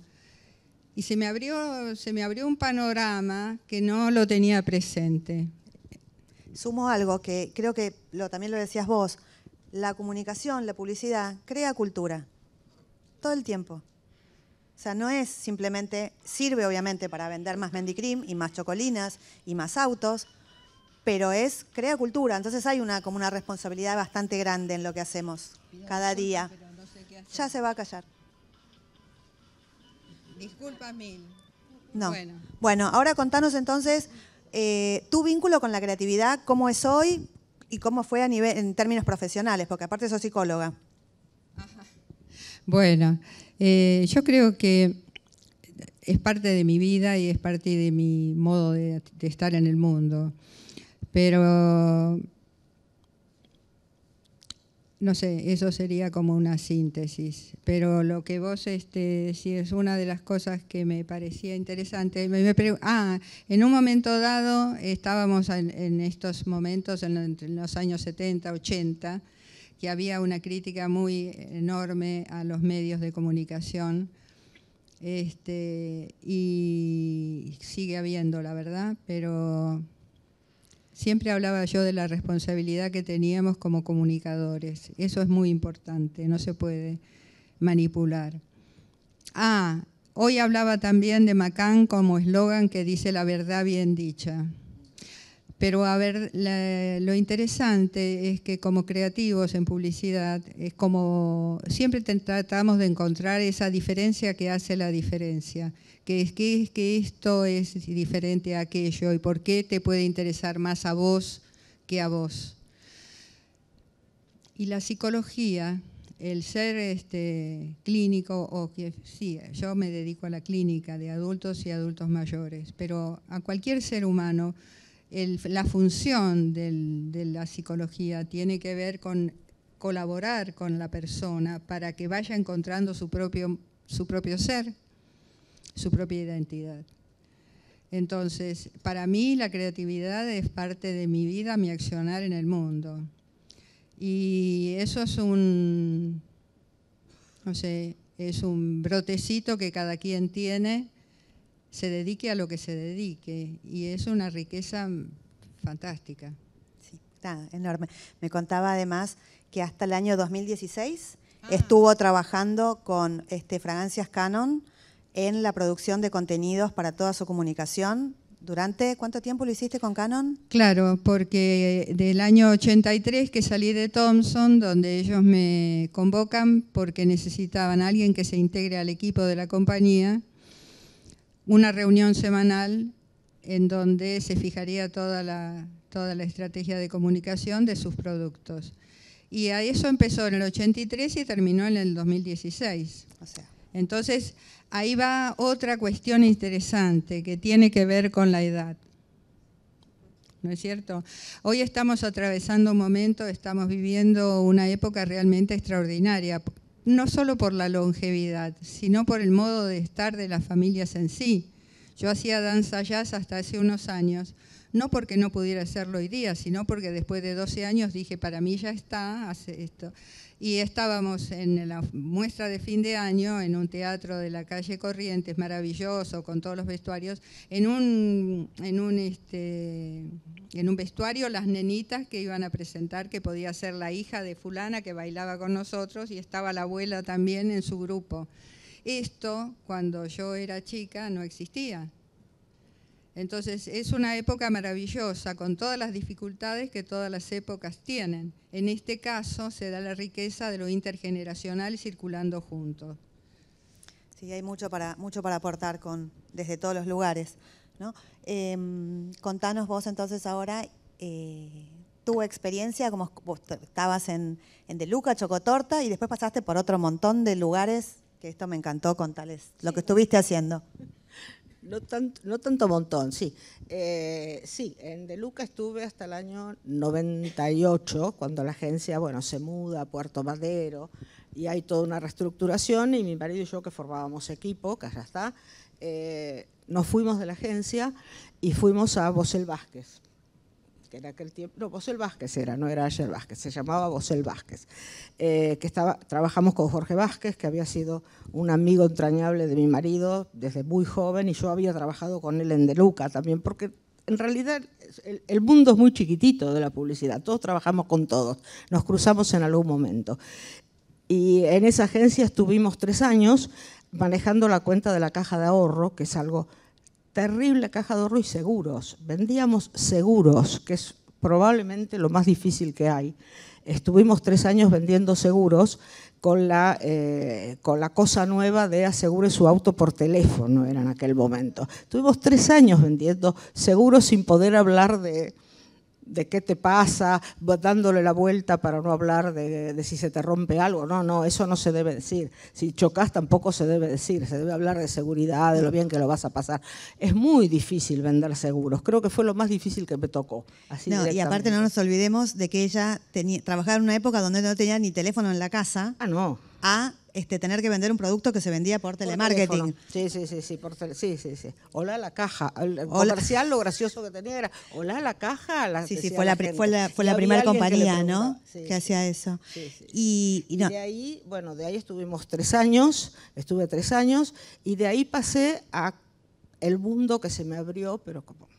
Y se me abrió, se me abrió un panorama que no lo tenía presente. Sumo algo que creo que también lo decías vos. La comunicación, la publicidad, crea cultura. Todo el tiempo. O sea, no es simplemente, sirve obviamente para vender más mendicrim y más chocolinas y más autos, pero es, crea cultura. Entonces hay una, como una responsabilidad bastante grande en lo que hacemos cada día ya se va a callar. Disculpa mil. No. Bueno, ahora contanos entonces eh, tu vínculo con la creatividad, cómo es hoy y cómo fue a nivel, en términos profesionales, porque aparte sos psicóloga. Ajá. Bueno, eh, yo creo que es parte de mi vida y es parte de mi modo de estar en el mundo. Pero no sé, eso sería como una síntesis, pero lo que vos este, si es una de las cosas que me parecía interesante. Me, ah, en un momento dado estábamos en, estos momentos, en, los años 70, 80, que había una crítica muy enorme a los medios de comunicación, este, y sigue habiendo, la verdad, pero Siempre hablaba yo de la responsabilidad que teníamos como comunicadores. Eso es muy importante, no se puede manipular. Ah, hoy hablaba también de Macán como eslogan que dice la verdad bien dicha. Pero a ver, lo interesante es que como creativos en publicidad, es como siempre tratamos de encontrar esa diferencia que hace la diferencia, que es que, que esto es diferente a aquello y por qué te puede interesar más a vos que a vos. Y la psicología, el ser este, clínico, o que sí, yo me dedico a la clínica de adultos y adultos mayores, pero a cualquier ser humano, la función de la psicología tiene que ver con colaborar con la persona para que vaya encontrando su propio, su propio ser, su propia identidad. Entonces, para mí la creatividad es parte de mi vida, mi accionar en el mundo. Y eso es un, no sé, es un brotecito que cada quien tiene se dedique a lo que se dedique. Y es una riqueza mm, fantástica. Sí, está enorme. Me contaba además que hasta el año 2016 ah. estuvo trabajando con este, Fragancias Canon en la producción de contenidos para toda su comunicación. ¿Durante cuánto tiempo lo hiciste con Canon? Claro, porque eh, del año 83 que salí de Thomson, donde ellos me convocan porque necesitaban alguien que se integre al equipo de la compañía, una reunión semanal en donde se fijaría toda la, toda la estrategia de comunicación de sus productos. Y a eso empezó en el 83 y terminó en el 2016. Entonces, ahí va otra cuestión interesante que tiene que ver con la edad. ¿No es cierto? Hoy estamos atravesando un momento, estamos viviendo una época realmente extraordinaria no solo por la longevidad, sino por el modo de estar de las familias en sí. Yo hacía danza jazz hasta hace unos años, no porque no pudiera hacerlo hoy día, sino porque después de 12 años dije, para mí ya está, hace esto y estábamos en la muestra de fin de año en un teatro de la calle Corrientes, maravilloso, con todos los vestuarios, en un, este, un vestuario las nenitas que iban a presentar, que podía ser la hija de fulana que bailaba con nosotros y estaba la abuela también en su grupo. Esto, cuando yo era chica, no existía. Entonces es una época maravillosa, con todas las dificultades que todas las épocas tienen. En este caso se da la riqueza de lo intergeneracional circulando juntos. Sí, hay mucho para, mucho para aportar con, desde todos los lugares. ¿no? Em, contanos vos entonces ahora eh, tu experiencia, como vos estabas en, en De Luca, Chocotorta, y después pasaste por otro montón de lugares, que esto me encantó contarles lo que estuviste haciendo. No, no tanto montón, sí. Eh, sí, en De Luca estuve hasta el año 98, cuando la agencia bueno, se muda a Puerto Madero y hay toda una reestructuración y mi marido y yo que formábamos equipo, que ya está, eh, nos fuimos de la agencia y fuimos a Bosel Vázquez que en aquel tiempo, no, Bosel Vázquez era, no era Ayer Vázquez, se llamaba Vosel Vázquez, eh, que estaba, trabajamos con Jorge Vázquez, que había sido un amigo entrañable de mi marido desde muy joven y yo había trabajado con él en Deluca también, porque en realidad el mundo es muy chiquitito de la publicidad, todos trabajamos con todos, nos cruzamos en algún momento. Y en esa agencia estuvimos tres años manejando la cuenta de la caja de ahorro, que es algo terrible caja de ahorro y seguros. Vendíamos seguros, que es probablemente lo más difícil que hay. Estuvimos tres años vendiendo seguros con la, eh, con la cosa nueva de asegure su auto por teléfono, era en aquel momento. Estuvimos tres años vendiendo seguros sin poder hablar de, de qué te pasa, dándole la vuelta para no hablar de, si se te rompe algo. No, no, eso no se debe decir. Si chocas tampoco se debe decir, se debe hablar de seguridad, de lo bien que lo vas a pasar. Es muy difícil vender seguros. Creo que fue lo más difícil que me tocó. no, y aparte no nos olvidemos de que ella tenía, trabajaba en una época donde no tenía ni teléfono en la casa. Ah, no. Este, tener que vender un producto que se vendía por telemarketing. sí, sí, sí, sí, por sí, sí, sí. Hola la caja. El, comercial, lo gracioso que tenía era, hola la caja. sí, sí, fue la, fue la, fue primera compañía, ¿no? que hacía eso. Y, de ahí, bueno, de ahí estuvimos tres años, estuve tres años, y de ahí pasé a el mundo que se me abrió, pero como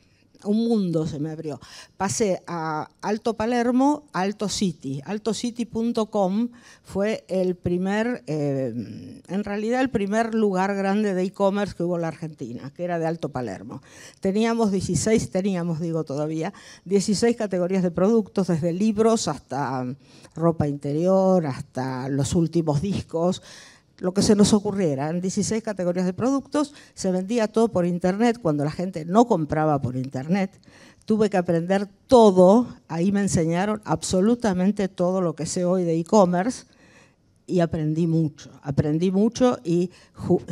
un mundo se me abrió. Pasé a Alto Palermo, Alto City. AltoCity.com fue el primer, eh, en realidad el primer lugar grande de e-commerce que hubo en la Argentina, que era de Alto Palermo. Teníamos 16, teníamos, digo todavía, 16 categorías de productos, desde libros hasta ropa interior, hasta los últimos discos lo que se nos ocurriera. En 16 categorías de productos se vendía todo por Internet cuando la gente no compraba por Internet. Tuve que aprender todo, ahí me enseñaron absolutamente todo lo que sé hoy de e-commerce y aprendí mucho, aprendí mucho y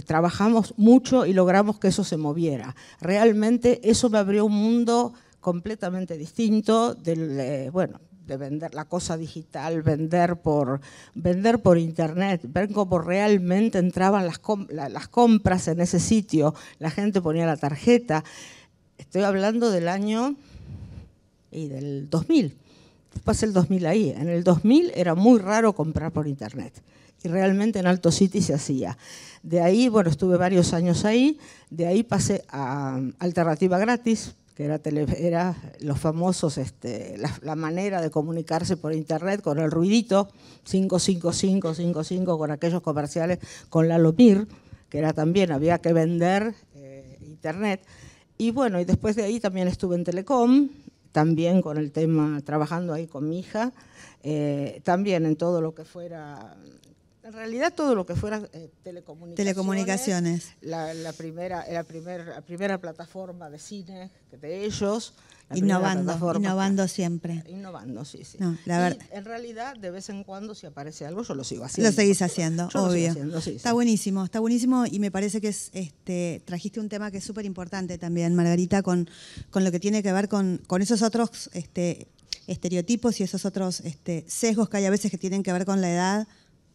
trabajamos mucho y logramos que eso se moviera. Realmente eso me abrió un mundo completamente distinto del, eh, bueno, vender la cosa digital, vender por, vender por internet, ver cómo realmente entraban las, las compras en ese sitio, la gente ponía la tarjeta. Estoy hablando del año y del 2000. Después el 2000 ahí. En el 2000 era muy raro comprar por internet. Y realmente en Alto City se hacía. De ahí, bueno, estuve varios años ahí. De ahí pasé a Alternativa Gratis, que era, tele, los famosos, este, la, manera de comunicarse por internet con el ruidito 55555 con aquellos comerciales con la Lopir, que era también, había que vender eh, internet. Y bueno, y después de ahí también estuve en Telecom, también con el tema, trabajando ahí con mi hija, eh, también en todo lo que fuera en realidad todo lo que fuera eh, telecomunicaciones. Telecomunicaciones. La, primera, primera plataforma de cine de ellos. Innovando, innovando siempre. Eh, innovando, sí, sí. en realidad, de vez en cuando, si aparece algo, yo lo sigo haciendo. Lo seguís haciendo, obvio. está buenísimo, está buenísimo y me parece que este, trajiste un tema que es súper importante también, Margarita, con, con lo que tiene que ver con, con esos otros este, estereotipos y esos otros este, sesgos que hay a veces que tienen que ver con la edad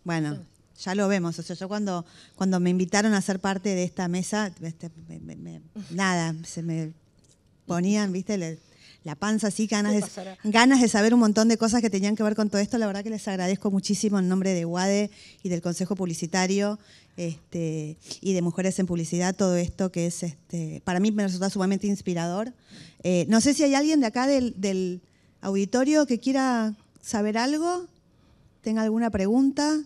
bueno, ya lo vemos. O sea, yo cuando, cuando me invitaron a ser parte de esta mesa, este, nada, se me ponían, viste, la panza así, ganas de, ganas de saber un montón de cosas que tenían que ver con todo esto. La verdad que les agradezco muchísimo en nombre de WADE y del Consejo Publicitario este, y de Mujeres en Publicidad todo esto que es, este, para mí me resulta sumamente inspirador. Eh, no sé si hay alguien de acá del, del auditorio que quiera saber algo, tenga alguna pregunta.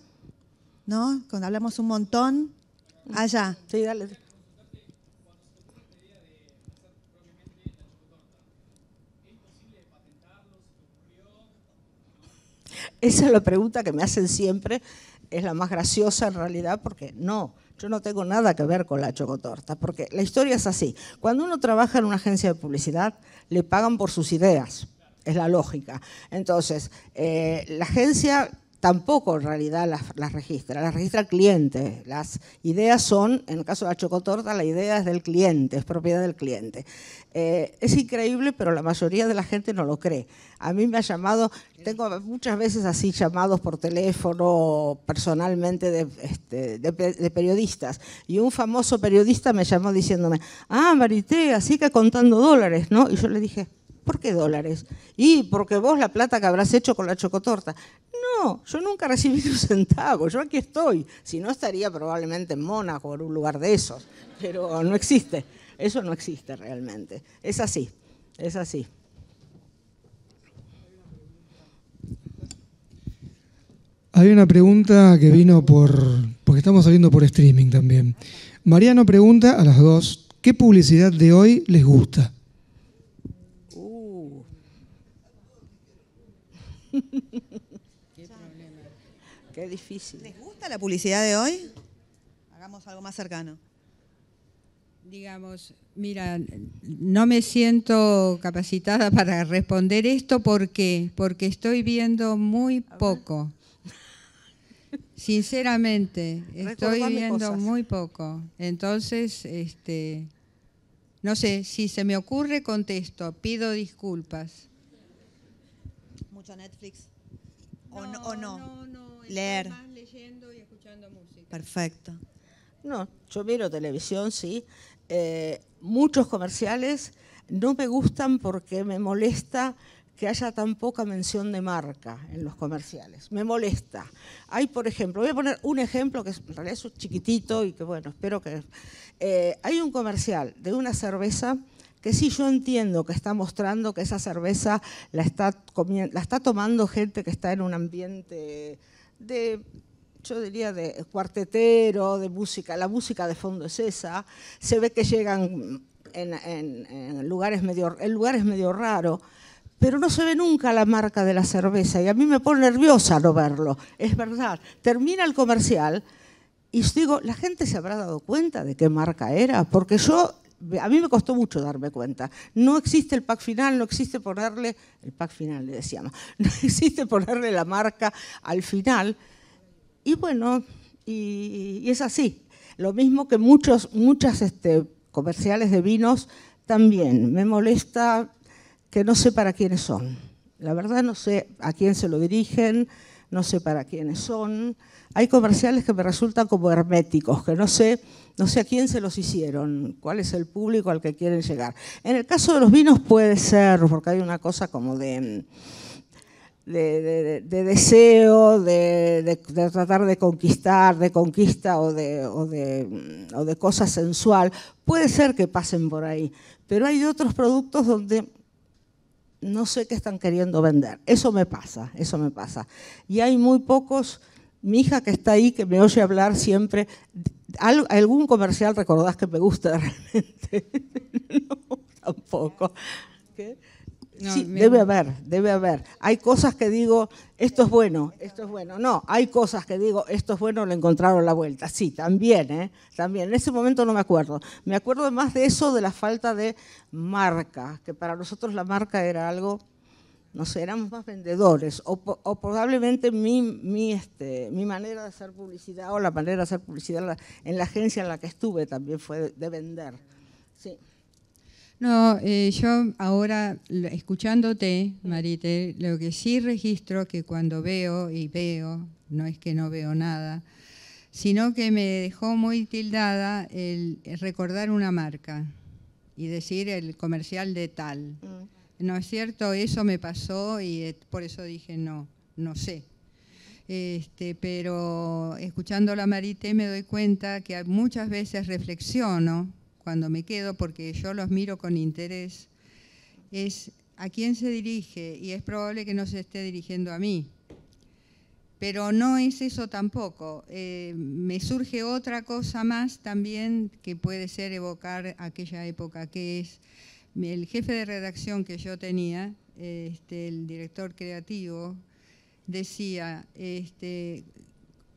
¿no? Cuando hablamos un montón, allá. Ah, sí, dale. Esa es la pregunta que me hacen siempre, es la más graciosa en realidad, porque no, yo no tengo nada que ver con la chocotorta, porque la historia es así. Cuando uno trabaja en una agencia de publicidad, le pagan por sus ideas, es la lógica. Entonces, eh, la agencia tampoco en realidad las, registra, las registra el cliente. Las ideas son, en el caso de la chocotorta, la idea es del cliente, es propiedad del cliente. Eh, es increíble, pero la mayoría de la gente no lo cree. A mí me ha llamado, tengo muchas veces así llamados por teléfono, personalmente de, este, de periodistas, y un famoso periodista me llamó diciéndome, ah, Marité, así que contando dólares, ¿no? Y yo le dije, ¿Por qué dólares? Y porque vos la plata que habrás hecho con la chocotorta. No, yo nunca recibí un centavo, yo aquí estoy. Si no, estaría probablemente en Mónaco o en un lugar de esos. Pero no existe, eso no existe realmente. Es así, es así. Hay una pregunta que vino por. porque estamos saliendo por streaming también. Mariano pregunta a las dos: ¿qué publicidad de hoy les gusta? Qué difícil. ¿Les gusta la publicidad de hoy? Hagamos algo más cercano. Digamos, mira, no me siento capacitada (laughs) para responder esto porque porque estoy viendo muy poco. Sinceramente, estoy viendo muy poco. Entonces, este no sé, si se me ocurre contesto, pido disculpas. Netflix? ¿O no? Leer. y escuchando música. Perfecto. No, yo miro televisión, sí. Eh, muchos comerciales no me gustan porque me molesta que haya tan poca mención de marca en los comerciales. Me molesta. Hay, por ejemplo, voy a poner un ejemplo que en realidad es chiquitito y que, bueno, espero que... Eh, hay un comercial de una cerveza que sí yo entiendo que está mostrando que esa cerveza la está, la está tomando gente que está en un ambiente de yo diría de cuartetero, de música, la música de fondo es esa, se ve que llegan en, lugares, medio, en lugares medio raro, pero no se ve nunca la marca de la cerveza y a mí me pone nerviosa no verlo, es verdad. Termina el comercial y digo, la gente se habrá dado cuenta de qué marca era, porque yo a mí me costó mucho darme cuenta. No existe el pack final, no existe ponerle, el pack final le decíamos, (laughs) no existe ponerle la marca al final. Y bueno, y, es así. Lo mismo que muchos, muchas este, comerciales de vinos también. Me molesta que no sé para quiénes son. La verdad no sé a quién se lo dirigen no sé para quiénes son. Hay comerciales que me resultan como herméticos, que no sé, no sé a quién se los hicieron, cuál es el público al que quieren llegar. En el caso de los vinos puede ser, porque hay una cosa como de... De, deseo, de, tratar de conquistar, de conquista o de, o, cosa sensual. Puede ser que pasen por ahí, pero hay otros productos donde no sé qué están queriendo vender. Eso me pasa, eso me pasa. Y hay muy pocos, mi hija que está ahí, que me oye hablar siempre, algún comercial recordás que me gusta (laughs) realmente. no, tampoco. ¿Qué? sí, debe haber, debe haber. Hay cosas que digo, esto es bueno, esto es bueno. No, hay cosas que digo, esto es bueno, Lo encontraron la vuelta. Sí, también, ¿eh? También. En ese momento no me acuerdo. Me acuerdo más de eso, de la falta de marca, que para nosotros la marca era algo, no sé, éramos más vendedores. O, probablemente mi, mi, este, mi manera de hacer publicidad o la manera de hacer publicidad en la agencia en la que estuve también fue de vender. Sí. No, eh, yo ahora escuchándote, Marite, lo que sí registro que cuando veo y veo, no es que no veo nada, sino que me dejó muy tildada el recordar una marca y decir el comercial de tal. Mm. No es cierto, eso me pasó y por eso dije no, no sé. Este, pero escuchando la Marité me doy cuenta que muchas veces reflexiono cuando me quedo, porque yo los miro con interés, es a quién se dirige y es probable que no se esté dirigiendo a mí. Pero no es eso tampoco. Eh, me surge otra cosa más también que puede ser evocar aquella época, que es el jefe de redacción que yo tenía, este, el director creativo, decía, este,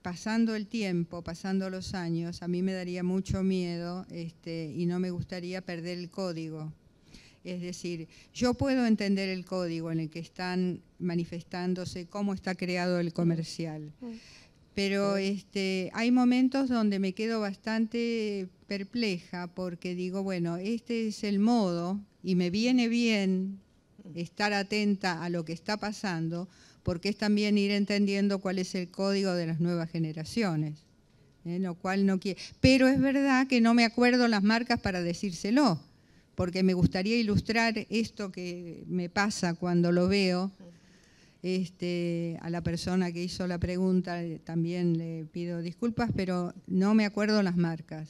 pasando el tiempo, pasando los años, a mí me daría mucho miedo este, y no me gustaría perder el código. Es decir, yo puedo entender el código en el que están manifestándose, cómo está creado el comercial. Mm. Mm. Pero este, hay momentos donde me quedo bastante perpleja porque digo, bueno, este es el modo y me viene bien mm. estar atenta a lo que está pasando, porque es también ir entendiendo cuál es el código de las nuevas generaciones. ¿eh? Lo cual no Pero es verdad que no me acuerdo las marcas para decírselo, porque me gustaría ilustrar esto que me pasa cuando lo veo. Este, a la persona que hizo la pregunta eh, también le pido disculpas, pero no me acuerdo las marcas.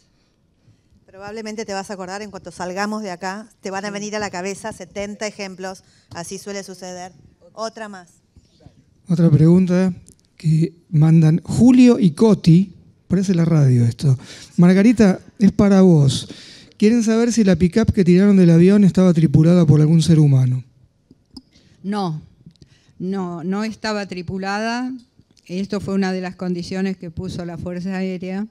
Probablemente te vas a acordar en cuanto salgamos de acá, te van a venir a la cabeza 70 ejemplos, así suele suceder. Otra más. Otra pregunta que mandan Julio y Coti, parece la radio esto. Margarita, es para vos. Quieren saber si la pickup que tiraron del avión estaba tripulada por algún ser humano. No, no, no estaba tripulada. Esto fue una de las condiciones que puso la Fuerza Aérea,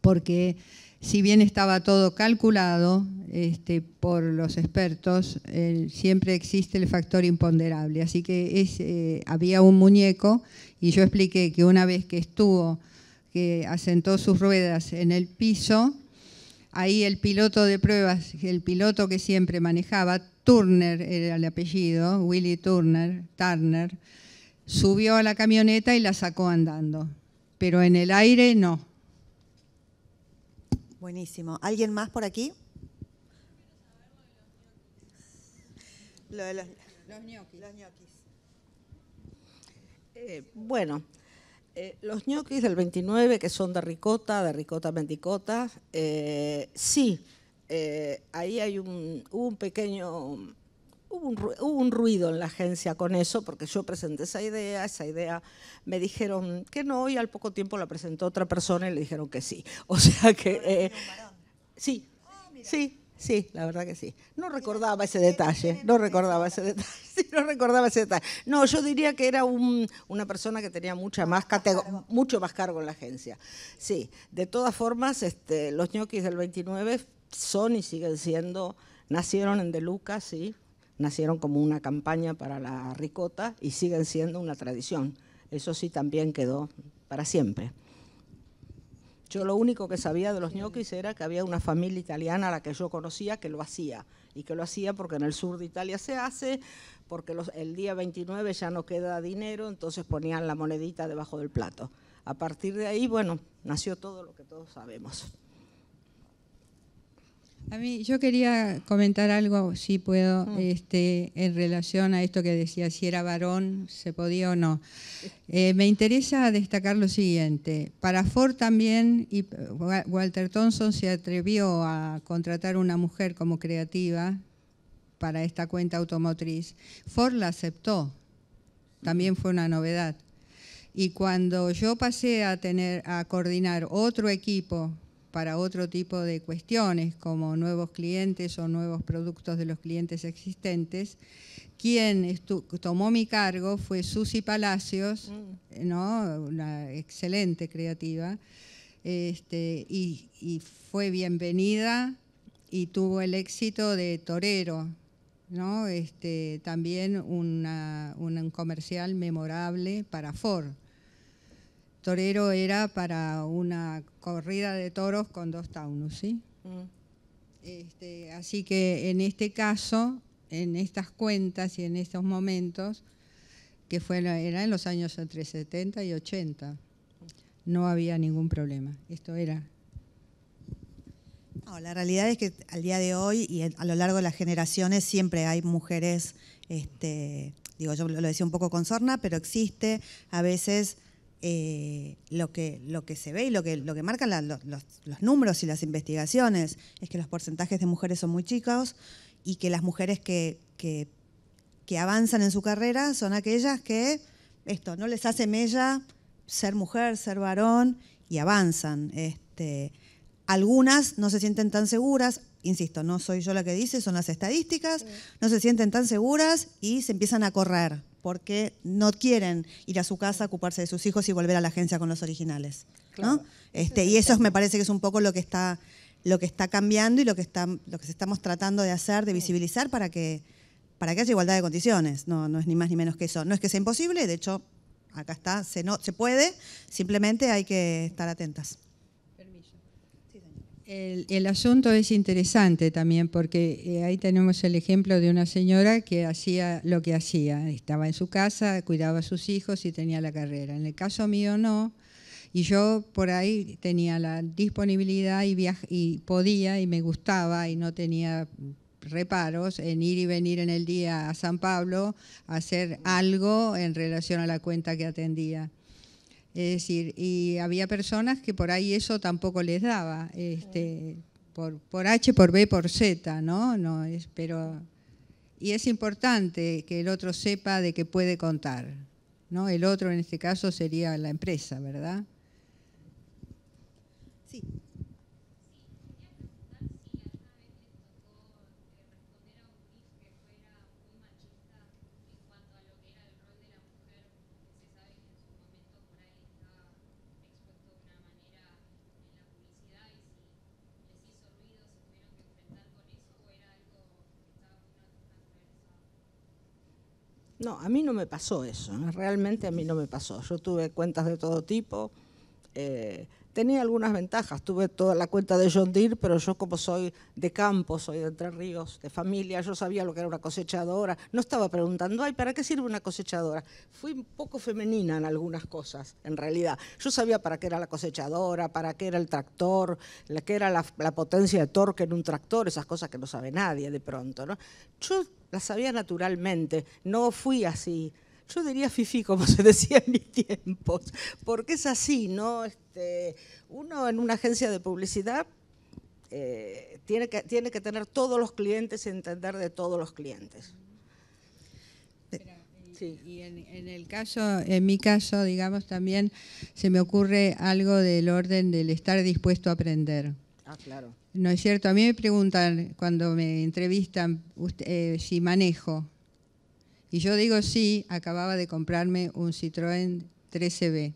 porque si bien estaba todo calculado este, por los expertos, siempre existe el factor imponderable. Así que eh, había un muñeco y yo expliqué que una vez que estuvo, que asentó sus ruedas en el piso, ahí el piloto de pruebas, el piloto que siempre manejaba, Turner era el apellido, Willy Turner, Turner, subió a la camioneta y la sacó andando. Pero en el aire no Buenísimo. ¿Alguien más por aquí? Lo de los, los ñoquis. Los ñoquis. Eh, bueno, eh, los ñoquis del 29, que son de ricota, de ricota mendicota, eh, sí, ahí hay un pequeño Hubo un, ruido, en la agencia con eso, porque yo presenté esa idea, esa idea me dijeron que no, y al poco tiempo la presentó otra persona y le dijeron que sí. (laughs) O sea que... Eh, sí, ah, sí, Sí, la verdad que sí. No recordaba ese detalle, no recordaba ese detalle, (laughs) sí, no recordaba ese detalle. No, yo diría que era una persona que tenía mucha más mucho más cargo en la agencia. Sí, de todas formas, este, los ñoquis del 29 son y siguen siendo, nacieron en De Lucas, sí, nacieron como una campaña para la ricota y siguen siendo una tradición. Eso sí también quedó para siempre. Yo lo único que sabía de los ñoquis era que había una familia italiana a la que yo conocía que lo hacía, y que lo hacía porque en el sur de Italia se hace, porque el día 29 ya no queda dinero, entonces ponían la monedita debajo del plato. A partir de ahí, bueno, nació todo lo que todos sabemos. A mí, yo quería comentar algo, si puedo, mm. este, en relación a esto que decía, si era varón, se podía o no. (laughs) Eh, me interesa destacar lo siguiente. Para Ford también, eh, Walter Thompson se atrevió a contratar una mujer como creativa para esta cuenta automotriz. Ford la aceptó, también fue una novedad. Y cuando yo pasé a, tener, a coordinar otro equipo para otro tipo de cuestiones, como nuevos clientes o nuevos productos de los clientes existentes. Quien tomó mi cargo fue Susi Palacios, mm. ¿no? una excelente creativa, este, y, fue bienvenida y tuvo el éxito de Torero, ¿no? este, también un comercial memorable para Ford. Torero era para una corrida de toros con dos taunus, ¿sí? Mm. Este, así que en este caso, en estas cuentas y en estos momentos, que fue, era en los años entre 70 y 80, no había ningún problema. Esto era. la realidad es que al día de hoy y a lo largo de las generaciones siempre hay mujeres, este, digo, yo lo decía un poco con sorna, pero existe a veces eh, lo, que, lo que se ve y lo que, lo que marcan los, números y las investigaciones es que los porcentajes de mujeres son muy chicos y que las mujeres que, que, avanzan en su carrera son aquellas que esto no les hace mella ser mujer, ser varón y avanzan. Este, algunas no se sienten tan seguras, insisto, no soy yo la que dice, son las estadísticas, no se sienten tan seguras y se empiezan a correr porque no quieren ir a su casa ocuparse de sus hijos y volver a la agencia con los originales. Este, y eso me parece que es un poco lo que está, lo que está cambiando y lo que, lo que estamos tratando de hacer, de visibilizar para que, para que haya igualdad de condiciones. No, no es ni más ni menos que eso. No es que sea imposible, de hecho, acá está, se, no, se puede, simplemente hay que estar atentas. El, asunto es interesante también porque eh, ahí tenemos el ejemplo de una señora que hacía lo que hacía. Estaba en su casa, cuidaba a sus hijos y tenía la carrera. En el caso mío no. Y yo por ahí tenía la disponibilidad y, y podía y me gustaba y no tenía reparos en ir y venir en el día a San Pablo a hacer algo en relación a la cuenta que atendía. Es decir, y había personas que por ahí eso tampoco les daba, este, por, por H, por B, por Z, ¿no? no es, pero, y es importante que el otro sepa de que puede contar, ¿no? El otro en este caso sería la empresa, ¿verdad? Sí, No, a mí no me pasó eso, ¿eh? realmente a mí no me pasó. Yo tuve cuentas de todo tipo, eh, tenía algunas ventajas, tuve toda la cuenta de John Deere, pero yo como soy de campo, soy de Entre Ríos, de familia, yo sabía lo que era una cosechadora, no estaba preguntando, ay, ¿para qué sirve una cosechadora? Fui un poco femenina en algunas cosas, en realidad. Yo sabía para qué era la cosechadora, para qué era el tractor, la, qué era la, potencia de torque en un tractor, esas cosas que no sabe nadie de pronto, ¿no? Yo la sabía naturalmente, no fui así. Yo diría fifi, como se decía en mis tiempos, porque es así, ¿no? Este, uno en una agencia de publicidad eh, tiene, que, tiene que tener todos los clientes y entender de todos los clientes. sí. y en, en, el caso, en mi caso, digamos, también se me ocurre algo del orden del estar dispuesto a aprender. Ah, claro. No es cierto, a mí me preguntan cuando me entrevistan eh, si manejo. Y yo digo sí, acababa de comprarme un Citroën 13B.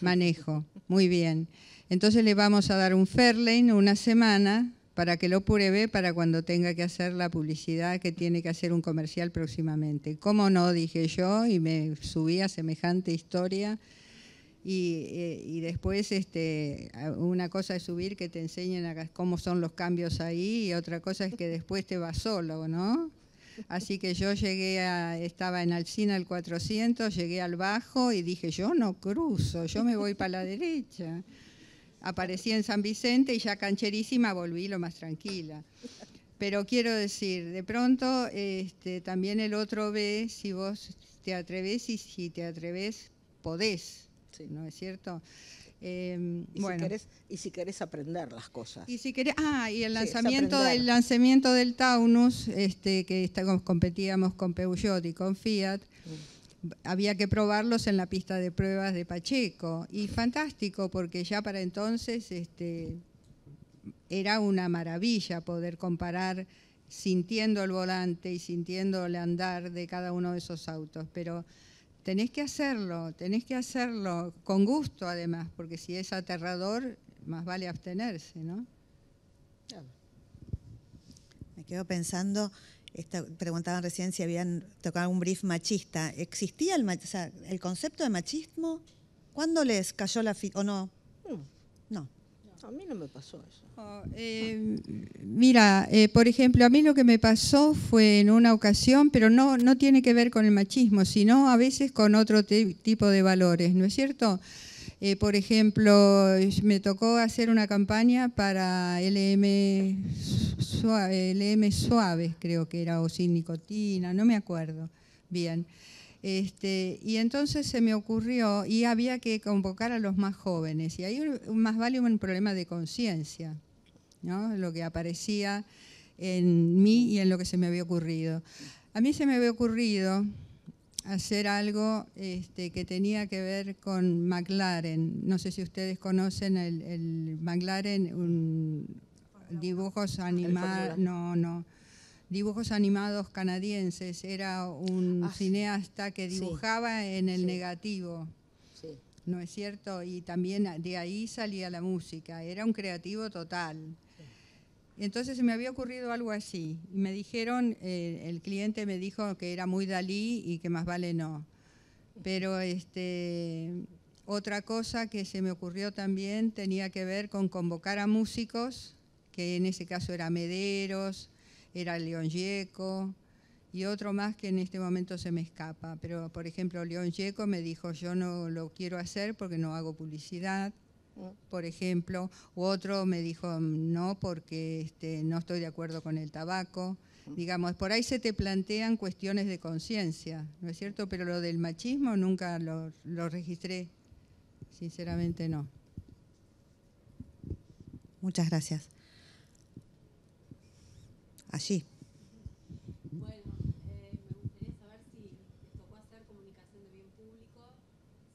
Manejo, muy bien. Entonces le vamos a dar un Fairlane una semana para que lo pruebe para cuando tenga que hacer la publicidad que tiene que hacer un comercial próximamente. ¿Cómo no? Dije yo y me subí a semejante historia eh, y, después este, una cosa es subir que te enseñen cómo son los cambios ahí y otra cosa es que después te vas solo, ¿no? Así que yo llegué a, estaba en Alcina el 400, llegué al bajo y dije, yo no cruzo, yo me voy para la derecha. Aparecí en San Vicente y ya cancherísima volví lo más tranquila. Pero quiero decir, de pronto este, también el otro ve si vos te atreves y si te atreves podés ¿No es cierto? Eh, y, si querés, aprender las cosas. Y si querés, ah, y el lanzamiento, del lanzamiento del Taunus, este, que está, competíamos con Peugeot y con Fiat, mm. había que probarlos en la pista de pruebas de Pacheco. Y fantástico, porque ya para entonces este, era una maravilla poder comparar sintiendo el volante y sintiendo el andar de cada uno de esos autos. Pero tenés que hacerlo, tenés que hacerlo con gusto además, porque si es aterrador, más vale abstenerse, ¿no? Me quedo pensando, esta, preguntaban recién si habían tocado un brief machista. ¿Existía el, o el concepto de machismo? ¿Cuándo les cayó la ¿O no? Uh. No. A mí no me pasó eso. Ah, eh, mira, eh, por ejemplo, a mí lo que me pasó fue en una ocasión, pero no, no tiene que ver con el machismo, sino a veces con otro tipo de valores, ¿no es cierto? Eh, por ejemplo, me tocó hacer una campaña para LM LM suave creo que era, o sin nicotina, no me acuerdo bien. Este, y entonces se me ocurrió, y había que convocar a los más jóvenes, y ahí más vale un problema de conciencia, ¿no? lo que aparecía en mí y en lo que se me había ocurrido. A mí se me había ocurrido hacer algo este, que tenía que ver con McLaren. No sé si ustedes conocen el, McLaren, un, dibujos animados, no, no, dibujos animados canadienses. Era un ah, cineasta que dibujaba en el negativo. ¿No es cierto? Y también de ahí salía la música. Era un creativo total. Entonces se me había ocurrido algo así. me dijeron, eh, el cliente me dijo que era muy Dalí y que más vale no. Pero este, otra cosa que se me ocurrió también tenía que ver con convocar a músicos, que en ese caso eran Mederos, era León yeco y otro más que en este momento se me escapa. Pero, por ejemplo, León Yeco me dijo, yo no lo quiero hacer porque no hago publicidad, mm. por ejemplo. U otro me dijo, no, porque este, no estoy de acuerdo con el tabaco. Mm. Digamos, por ahí se te plantean cuestiones de conciencia, ¿no es cierto? Pero lo del machismo nunca lo registré, sinceramente no. Muchas gracias. Así. Bueno, me gustaría saber si les tocó hacer comunicación de bien público,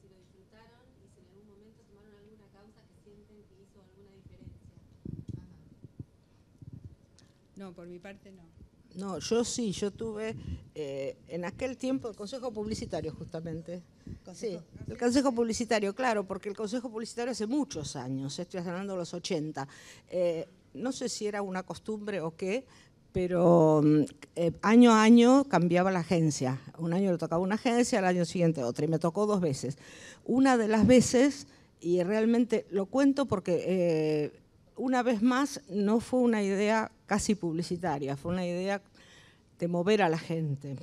si lo disfrutaron y si en algún momento tomaron alguna causa que sienten que hizo alguna diferencia. No, por mi parte no. No, yo sí, yo tuve eh, en aquel tiempo el Consejo Publicitario justamente. Sí, ah, el Consejo Publicitario, claro, porque el Consejo Publicitario hace muchos años, estoy hablando de los 80. Eh, no sé si era una costumbre o qué, pero mm, eh, año a año cambiaba la agencia. Un año le tocaba una agencia, al año siguiente otra, y me tocó dos veces. Una de las veces, y realmente lo cuento porque eh, una vez más no fue una idea casi publicitaria, fue una idea de mover a la gente.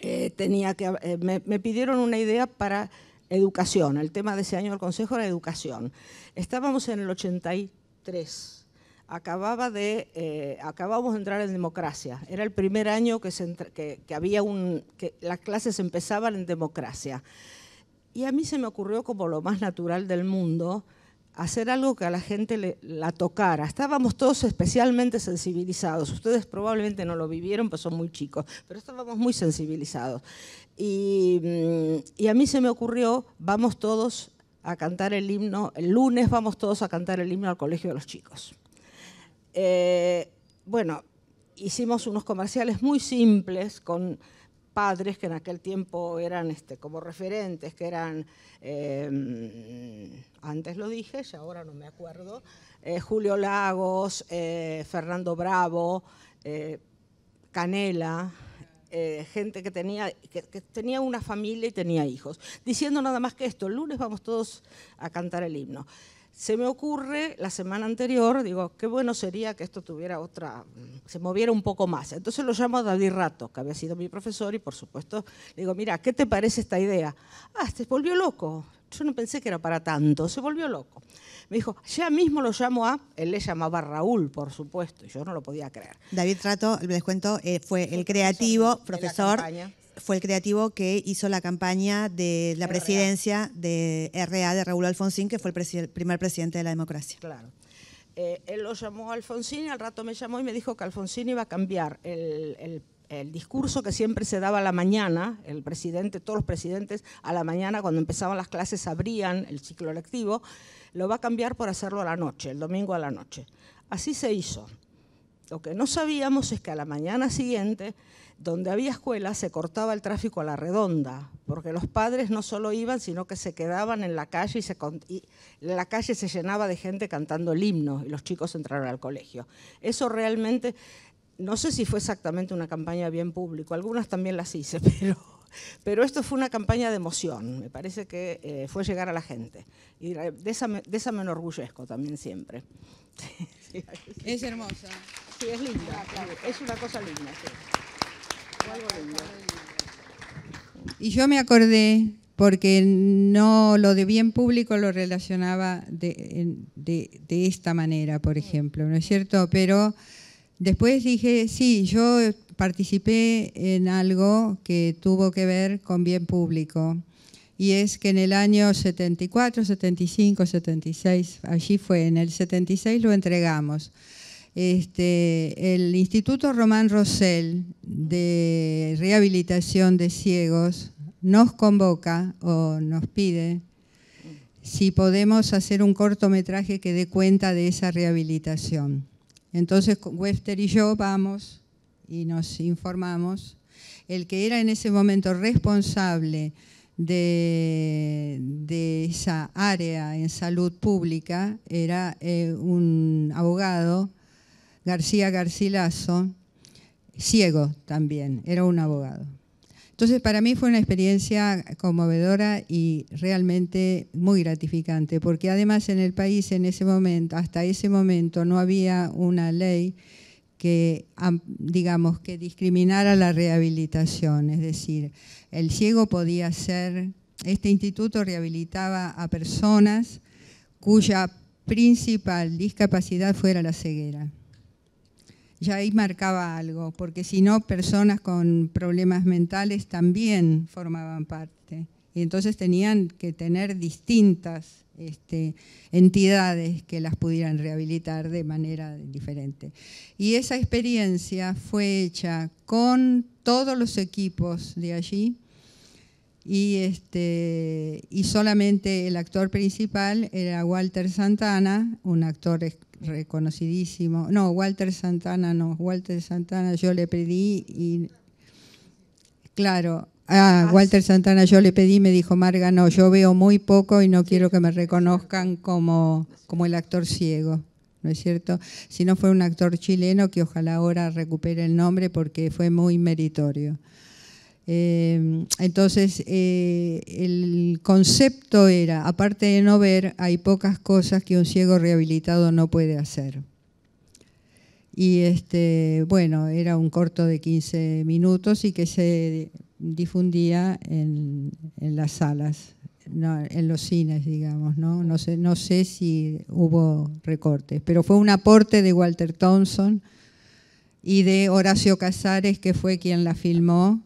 Eh, tenía que, me, me pidieron una idea para educación, el tema de ese año del Consejo era educación. Estábamos en el 83 acababa de, eh, acabamos de entrar en democracia. Era el primer año que, las clases empezaban en democracia. Y a mí se me ocurrió como lo más natural del mundo hacer algo que a la gente la tocara. Estábamos todos especialmente sensibilizados. Ustedes probablemente no lo vivieron, pues son muy chicos, pero estábamos muy sensibilizados. Mm, y a mí se me ocurrió, vamos todos a cantar el himno, el lunes vamos todos a cantar el himno al Colegio de los Chicos. Eh, bueno, hicimos unos comerciales muy simples con padres que en aquel tiempo eran este, como referentes, que eran, em, antes lo dije, ya ahora no me acuerdo, eh, Julio Lagos, eh, Fernando Bravo, Canela, gente que tenía, que, que tenía una familia y tenía hijos, diciendo nada más que esto, el lunes vamos todos a cantar el himno se me ocurre la semana anterior, digo, qué bueno sería que esto tuviera otra, se moviera un poco más. Entonces lo llamo a David Rato, que había sido mi profesor y por supuesto le digo, mira, ¿qué te parece esta idea? Ah, se volvió loco. Yo no pensé que era para tanto, se volvió loco. Me dijo, ya mismo lo llamo a, él le llamaba Raúl, por supuesto, y yo no lo podía creer. David Rato, les cuento, eh, fue el creativo, profesor, fue el creativo que hizo la campaña de la presidencia de RA de Raúl Alfonsín, que fue el primer presidente de la democracia. Claro. Eh, él lo llamó Alfonsín y al rato me llamó y me dijo que Alfonsín iba a cambiar el, discurso que siempre se daba a la mañana, el presidente, todos los presidentes a la mañana cuando empezaban las clases abrían el ciclo electivo, lo va a cambiar por hacerlo a la noche, el domingo a la noche. Así se hizo. Lo que no sabíamos es que a la mañana siguiente donde había escuelas se cortaba el tráfico a la redonda, porque los padres no solo iban, sino que se quedaban en la calle y, la calle se llenaba de gente cantando el himno y los chicos entraron al colegio. Eso realmente, no sé si fue exactamente una campaña bien público, algunas también las hice, (laughs) pero, pero esto fue una campaña de emoción, me parece que eh, fue llegar a la gente. Y de esa, me, enorgullezco también siempre. (laughs) Es hermosa. Sí, es linda, es una cosa linda. Y yo me acordé, porque no lo de bien público lo relacionaba de, esta manera, por ejemplo, ¿no es cierto? Pero después dije, sí, yo participé en algo que tuvo que ver con bien público. Y es que en el año 74, 75, 76, allí fue, en el 76 lo entregamos. Este, el Instituto Román Rosell de Rehabilitación de Ciegos nos convoca o nos pide si podemos hacer un cortometraje que dé cuenta de esa rehabilitación. Entonces Webster y yo vamos y nos informamos. El que era en ese momento responsable de, esa área en salud pública era eh, un abogado García Garcilaso, ciego también, era un abogado. Entonces, para mí fue una experiencia conmovedora y realmente muy gratificante, porque además en el país en ese momento, hasta ese momento, no había una ley que, digamos, que discriminara la rehabilitación. Es decir, el ciego podía ser, este instituto rehabilitaba a personas cuya principal discapacidad fuera la ceguera ya ahí marcaba algo, porque si no, personas con problemas mentales también formaban parte. Y entonces tenían que tener distintas este, entidades que las pudieran rehabilitar de manera diferente. Y esa experiencia fue hecha con todos los equipos de allí y, este, y solamente el actor principal era Walter Santana, un actor reconocidísimo. No, Walter Santana no, Walter Santana yo le pedí y claro, ah, ah Walter Santana yo le pedí, me dijo Marga, no, yo veo muy poco y no quiero que me reconozcan como, como el actor ciego. ¿No es cierto? Si no fue un actor chileno que ojalá ahora recupere el nombre porque fue muy meritorio. Eh, entonces, eh, el concepto era, aparte de no ver, hay pocas cosas que un ciego rehabilitado no puede hacer. Y este, bueno, era un corto de 15 minutos y que se difundía en, las salas, en los cines, digamos, ¿no? sé, no sé si hubo recortes, pero fue un aporte de Walter Thompson y de Horacio Casares, que fue quien la filmó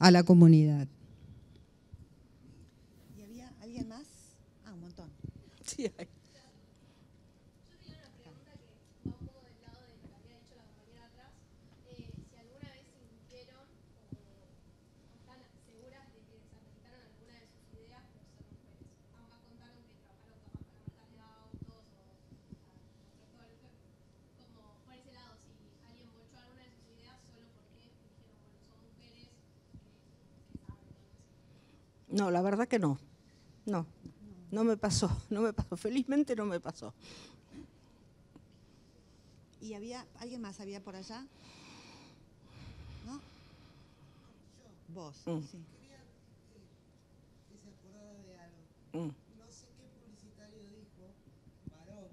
a la comunidad. No, la verdad que no. No, no me pasó, (laughs) no me pasó. Felizmente no me pasó. ¿Y había alguien más había por allá? ¿No? Vos, mm. sí. Mm. Quería de algo. Mm. No sé qué publicitario dijo, varón,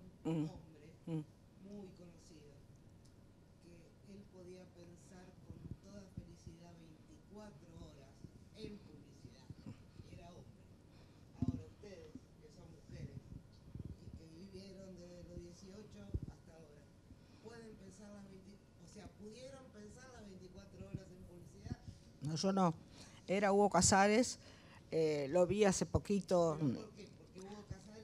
o sea, pudieron pensar las 24 horas en publicidad. No, yo no. Era Hugo Casares, eh, lo vi hace poquito.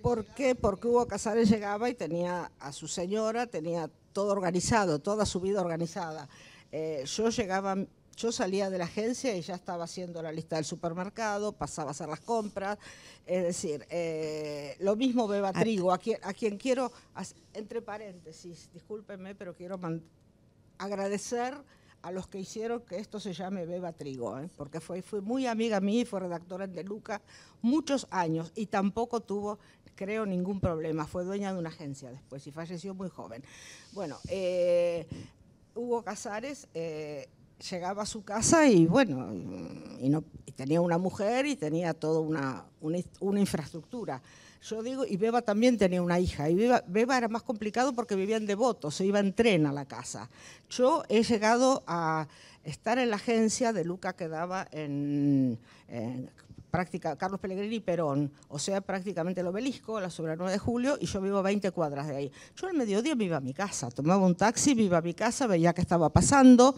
¿Por qué? Porque Hugo Casares, llegaba y tenía a su señora, tenía todo organizado, toda su vida organizada. Eh, yo llegaba yo salía de la agencia y ya estaba haciendo la lista del supermercado, pasaba a hacer las compras. Es decir, eh, lo mismo beba trigo. A quien, quiero, entre paréntesis, discúlpenme, pero quiero agradecer a los que hicieron que esto se llame Beba Trigo, ¿eh? porque fue, muy amiga mía y fue redactora De Luca muchos años y tampoco tuvo, creo, ningún problema. Fue dueña de una agencia después y falleció muy joven. Bueno, eh, Hugo Casares llegaba a su casa y bueno, y, no, tenía una mujer y tenía toda una, una, infraestructura. Yo digo, y Beba también tenía una hija, y Beba, era más complicado porque vivía en Devoto, se iba en tren a la casa. Yo he llegado a estar en la agencia de Luca que daba en, práctica, Carlos Pellegrini y Perón, o sea, prácticamente el obelisco, la sobre de julio, y yo vivo a 20 cuadras de ahí. Yo al mediodía me iba a mi casa, tomaba un taxi, me iba a mi casa, veía qué estaba pasando,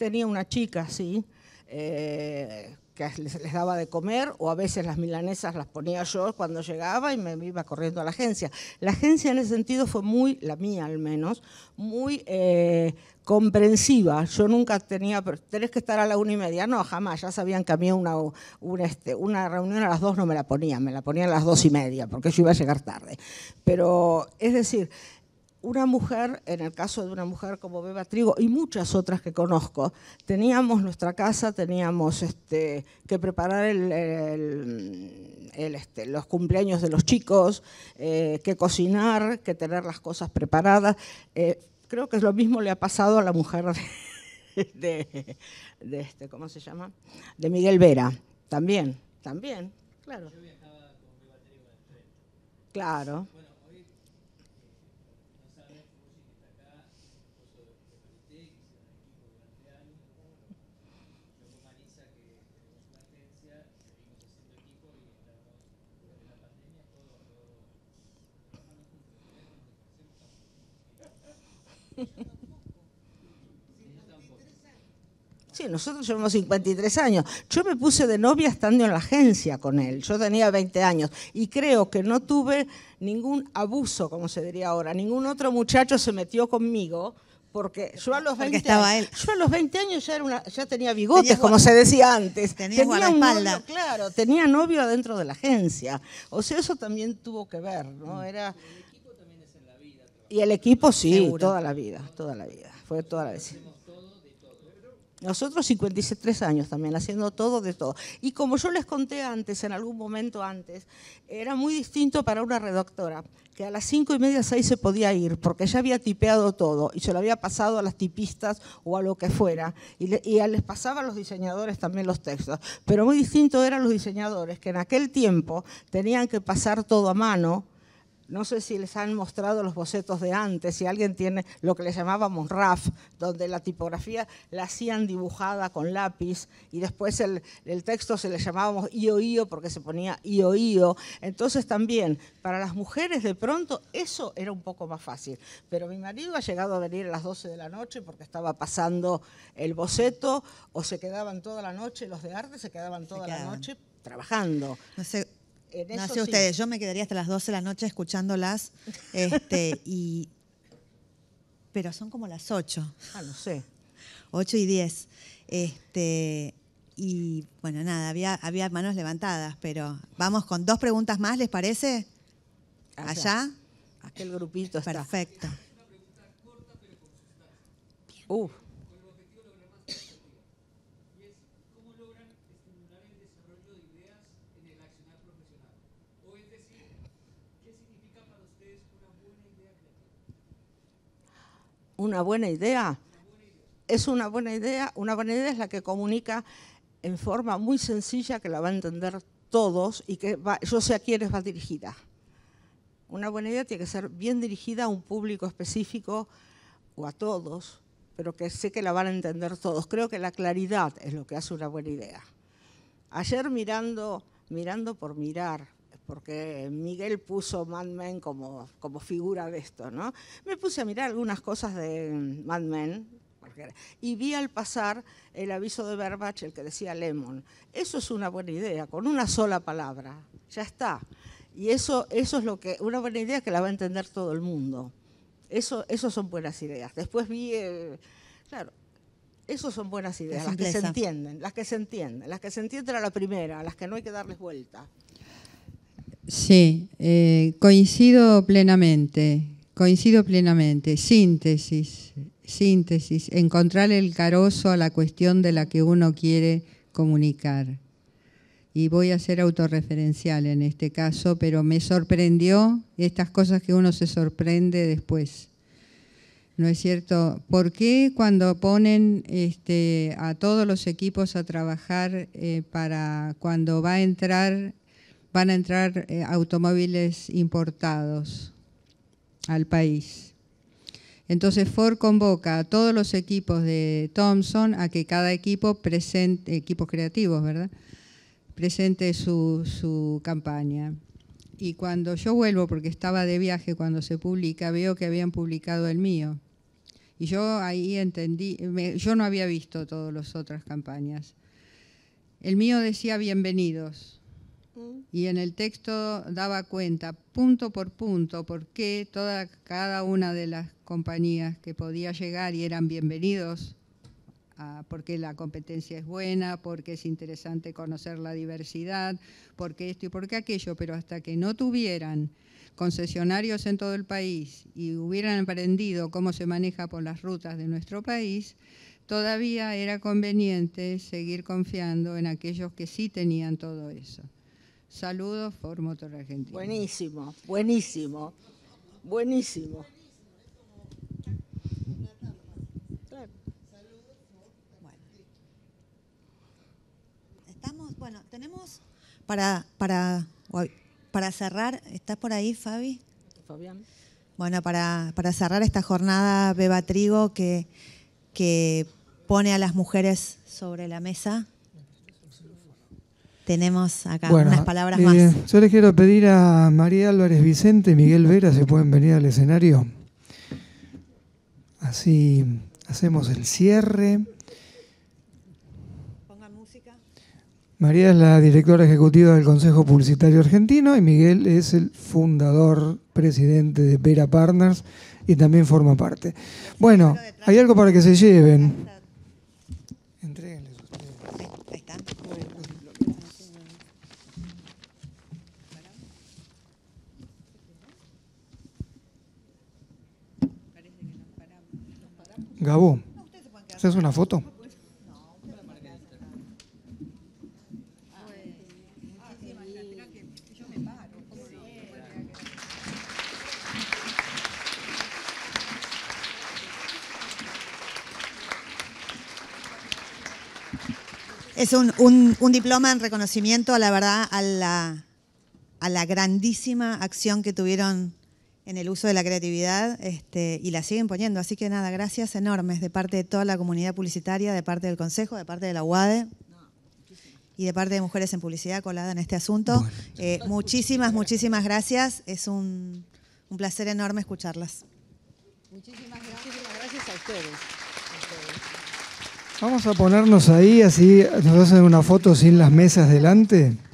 tenía una chica así, eh, que les, daba de comer o a veces las milanesas las ponía yo cuando llegaba y me iba corriendo a la agencia. La agencia en ese sentido fue muy, la mía al menos, muy eh, comprensiva. Yo nunca tenía, tenés que estar a la una y media, no, jamás, ya sabían que a mí una, este, una reunión a las dos no me la ponían, me la ponían a las dos y media porque yo iba a llegar tarde. Pero es decir una mujer, en el caso de una mujer como Beba Trigo y muchas otras que conozco, teníamos nuestra casa, teníamos este, que preparar este, los cumpleaños de los chicos, eh, que cocinar, que tener las cosas preparadas. Eh, creo que es lo mismo le ha pasado a la mujer de, este, ¿cómo se llama? De Miguel Vera. También, también, claro. Yo viajaba con Beba Trigo en tren. Claro. Sí, nosotros llevamos 53 años. Yo me puse de novia estando en la agencia con él. Yo tenía 20 años y creo que no tuve ningún abuso, como se diría ahora. Ningún otro muchacho se metió conmigo porque yo a los 20 estaba él. yo a los 20 años ya era ya tenía bigotes como se decía antes tenía un novio claro tenía novio adentro de la agencia o sea eso también tuvo que ver no era y el equipo sí, toda la vida, toda la vida. Fue toda la vida. Nosotros 53 años también, haciendo todo de todo. Y como yo les conté antes, en algún momento antes, era muy distinto para una redactora, que a las 5 y media, 6 se podía ir, porque ya había tipeado todo y se lo había pasado a las tipistas o a lo que fuera. Y, y les pasaba a los diseñadores también los textos. Pero muy distinto eran los diseñadores, que en aquel tiempo tenían que pasar todo a mano no sé si les han mostrado los bocetos de antes, si alguien tiene lo que le llamábamos RAF, donde la tipografía la hacían dibujada con lápiz y después el, texto se le llamábamos IOIO porque se ponía IOIO. Entonces también, para las mujeres de pronto eso era un poco más fácil. Pero mi marido ha llegado a venir a las 12 de la noche porque estaba pasando el boceto o se quedaban toda la noche, los de arte se quedaban toda la noche trabajando. No sé no sé ustedes, yo me quedaría hasta las 12 de la noche escuchándolas. Este, y, pero son como las 8. Ah, no sé. 8 y 10. Este, y bueno, nada, había, había manos levantadas, pero vamos con dos preguntas más, ¿les parece? Allá. Aquel grupito Perfecto. está. Perfecto. Uf. Uh. una buena idea. Es una buena idea, una buena idea es la que comunica en forma muy sencilla que la va a entender todos y que yo sé a quiénes va dirigida. Una buena idea tiene que ser bien dirigida a un público específico o a todos, pero que sé que la van a entender todos. Creo que la claridad es lo que hace una buena idea. Ayer mirando, mirando por mirar, porque Miguel puso Mad Men como, figura de esto, ¿no? Me puse a mirar algunas cosas de Mad Men y vi al pasar el aviso de verbach el que decía Lemon. Eso es una buena idea, con una sola palabra, ya está. Y eso, eso es lo que, una buena idea que la va a entender todo el mundo. Eso, son buenas ideas. Después vi, eh, claro, esas son buenas ideas, las que se entienden, las que se entienden, las que se entienden a la primera, las que no hay que darles vuelta. Sí, eh, coincido plenamente, coincido plenamente. Síntesis, síntesis, encontrar el carozo a la cuestión de la que uno quiere comunicar. Y voy a ser autorreferencial en este caso, pero me sorprendió estas cosas que uno se sorprende después. ¿No es cierto? ¿Por qué cuando ponen este, a todos los equipos a trabajar eh, para cuando va a entrar van a entrar eh, automóviles importados al país. Entonces Ford convoca a todos los equipos de Thomson a que cada equipo presente, equipos creativos, ¿verdad? Presente su, campaña. Y cuando yo vuelvo, porque estaba de viaje cuando se publica, veo que habían publicado el mío. Y yo ahí entendí, yo no había visto todas las otras campañas. El mío decía bienvenidos y en el texto daba cuenta punto por punto por qué cada una de las compañías que podía llegar y eran bienvenidos ah, porque la competencia es buena, porque es interesante conocer la diversidad, porque esto y porque aquello, pero hasta que no tuvieran concesionarios en todo el país y hubieran aprendido cómo se maneja por las rutas de nuestro país, todavía era conveniente seguir confiando en aquellos que sí tenían todo eso. Saludos, Motor Argentina. Buenísimo, buenísimo, buenísimo. Bueno. Estamos, bueno, tenemos para, para, para cerrar, ¿estás por ahí, Fabi? Fabián. Bueno, para, cerrar esta jornada Beba Trigo que, que pone a las mujeres sobre la mesa tenemos acá unas palabras eh, más. Yo les quiero pedir a María Álvarez Vicente, y Miguel Vera, si pueden venir al escenario. Así hacemos el cierre. Pongan música. María es la directora ejecutiva del Consejo Publicitario Argentino y Miguel es el fundador, presidente de Vera Partners y también forma parte. Bueno, hay algo para que se lleven. Gabo, ¿esa es una foto? Es un, un, un, diploma en reconocimiento, la verdad, a la, a la grandísima acción que tuvieron en el uso de la creatividad este, y la siguen poniendo. Así que nada, gracias enormes de parte de toda la comunidad publicitaria, de parte del Consejo, de parte de la UADE y de parte de Mujeres en Publicidad colada en este asunto. Eh, muchísimas, muchísimas gracias. Es un, placer enorme escucharlas. Muchísimas gracias. a ustedes. Vamos a ponernos ahí, así nos hacen una foto sin las mesas delante.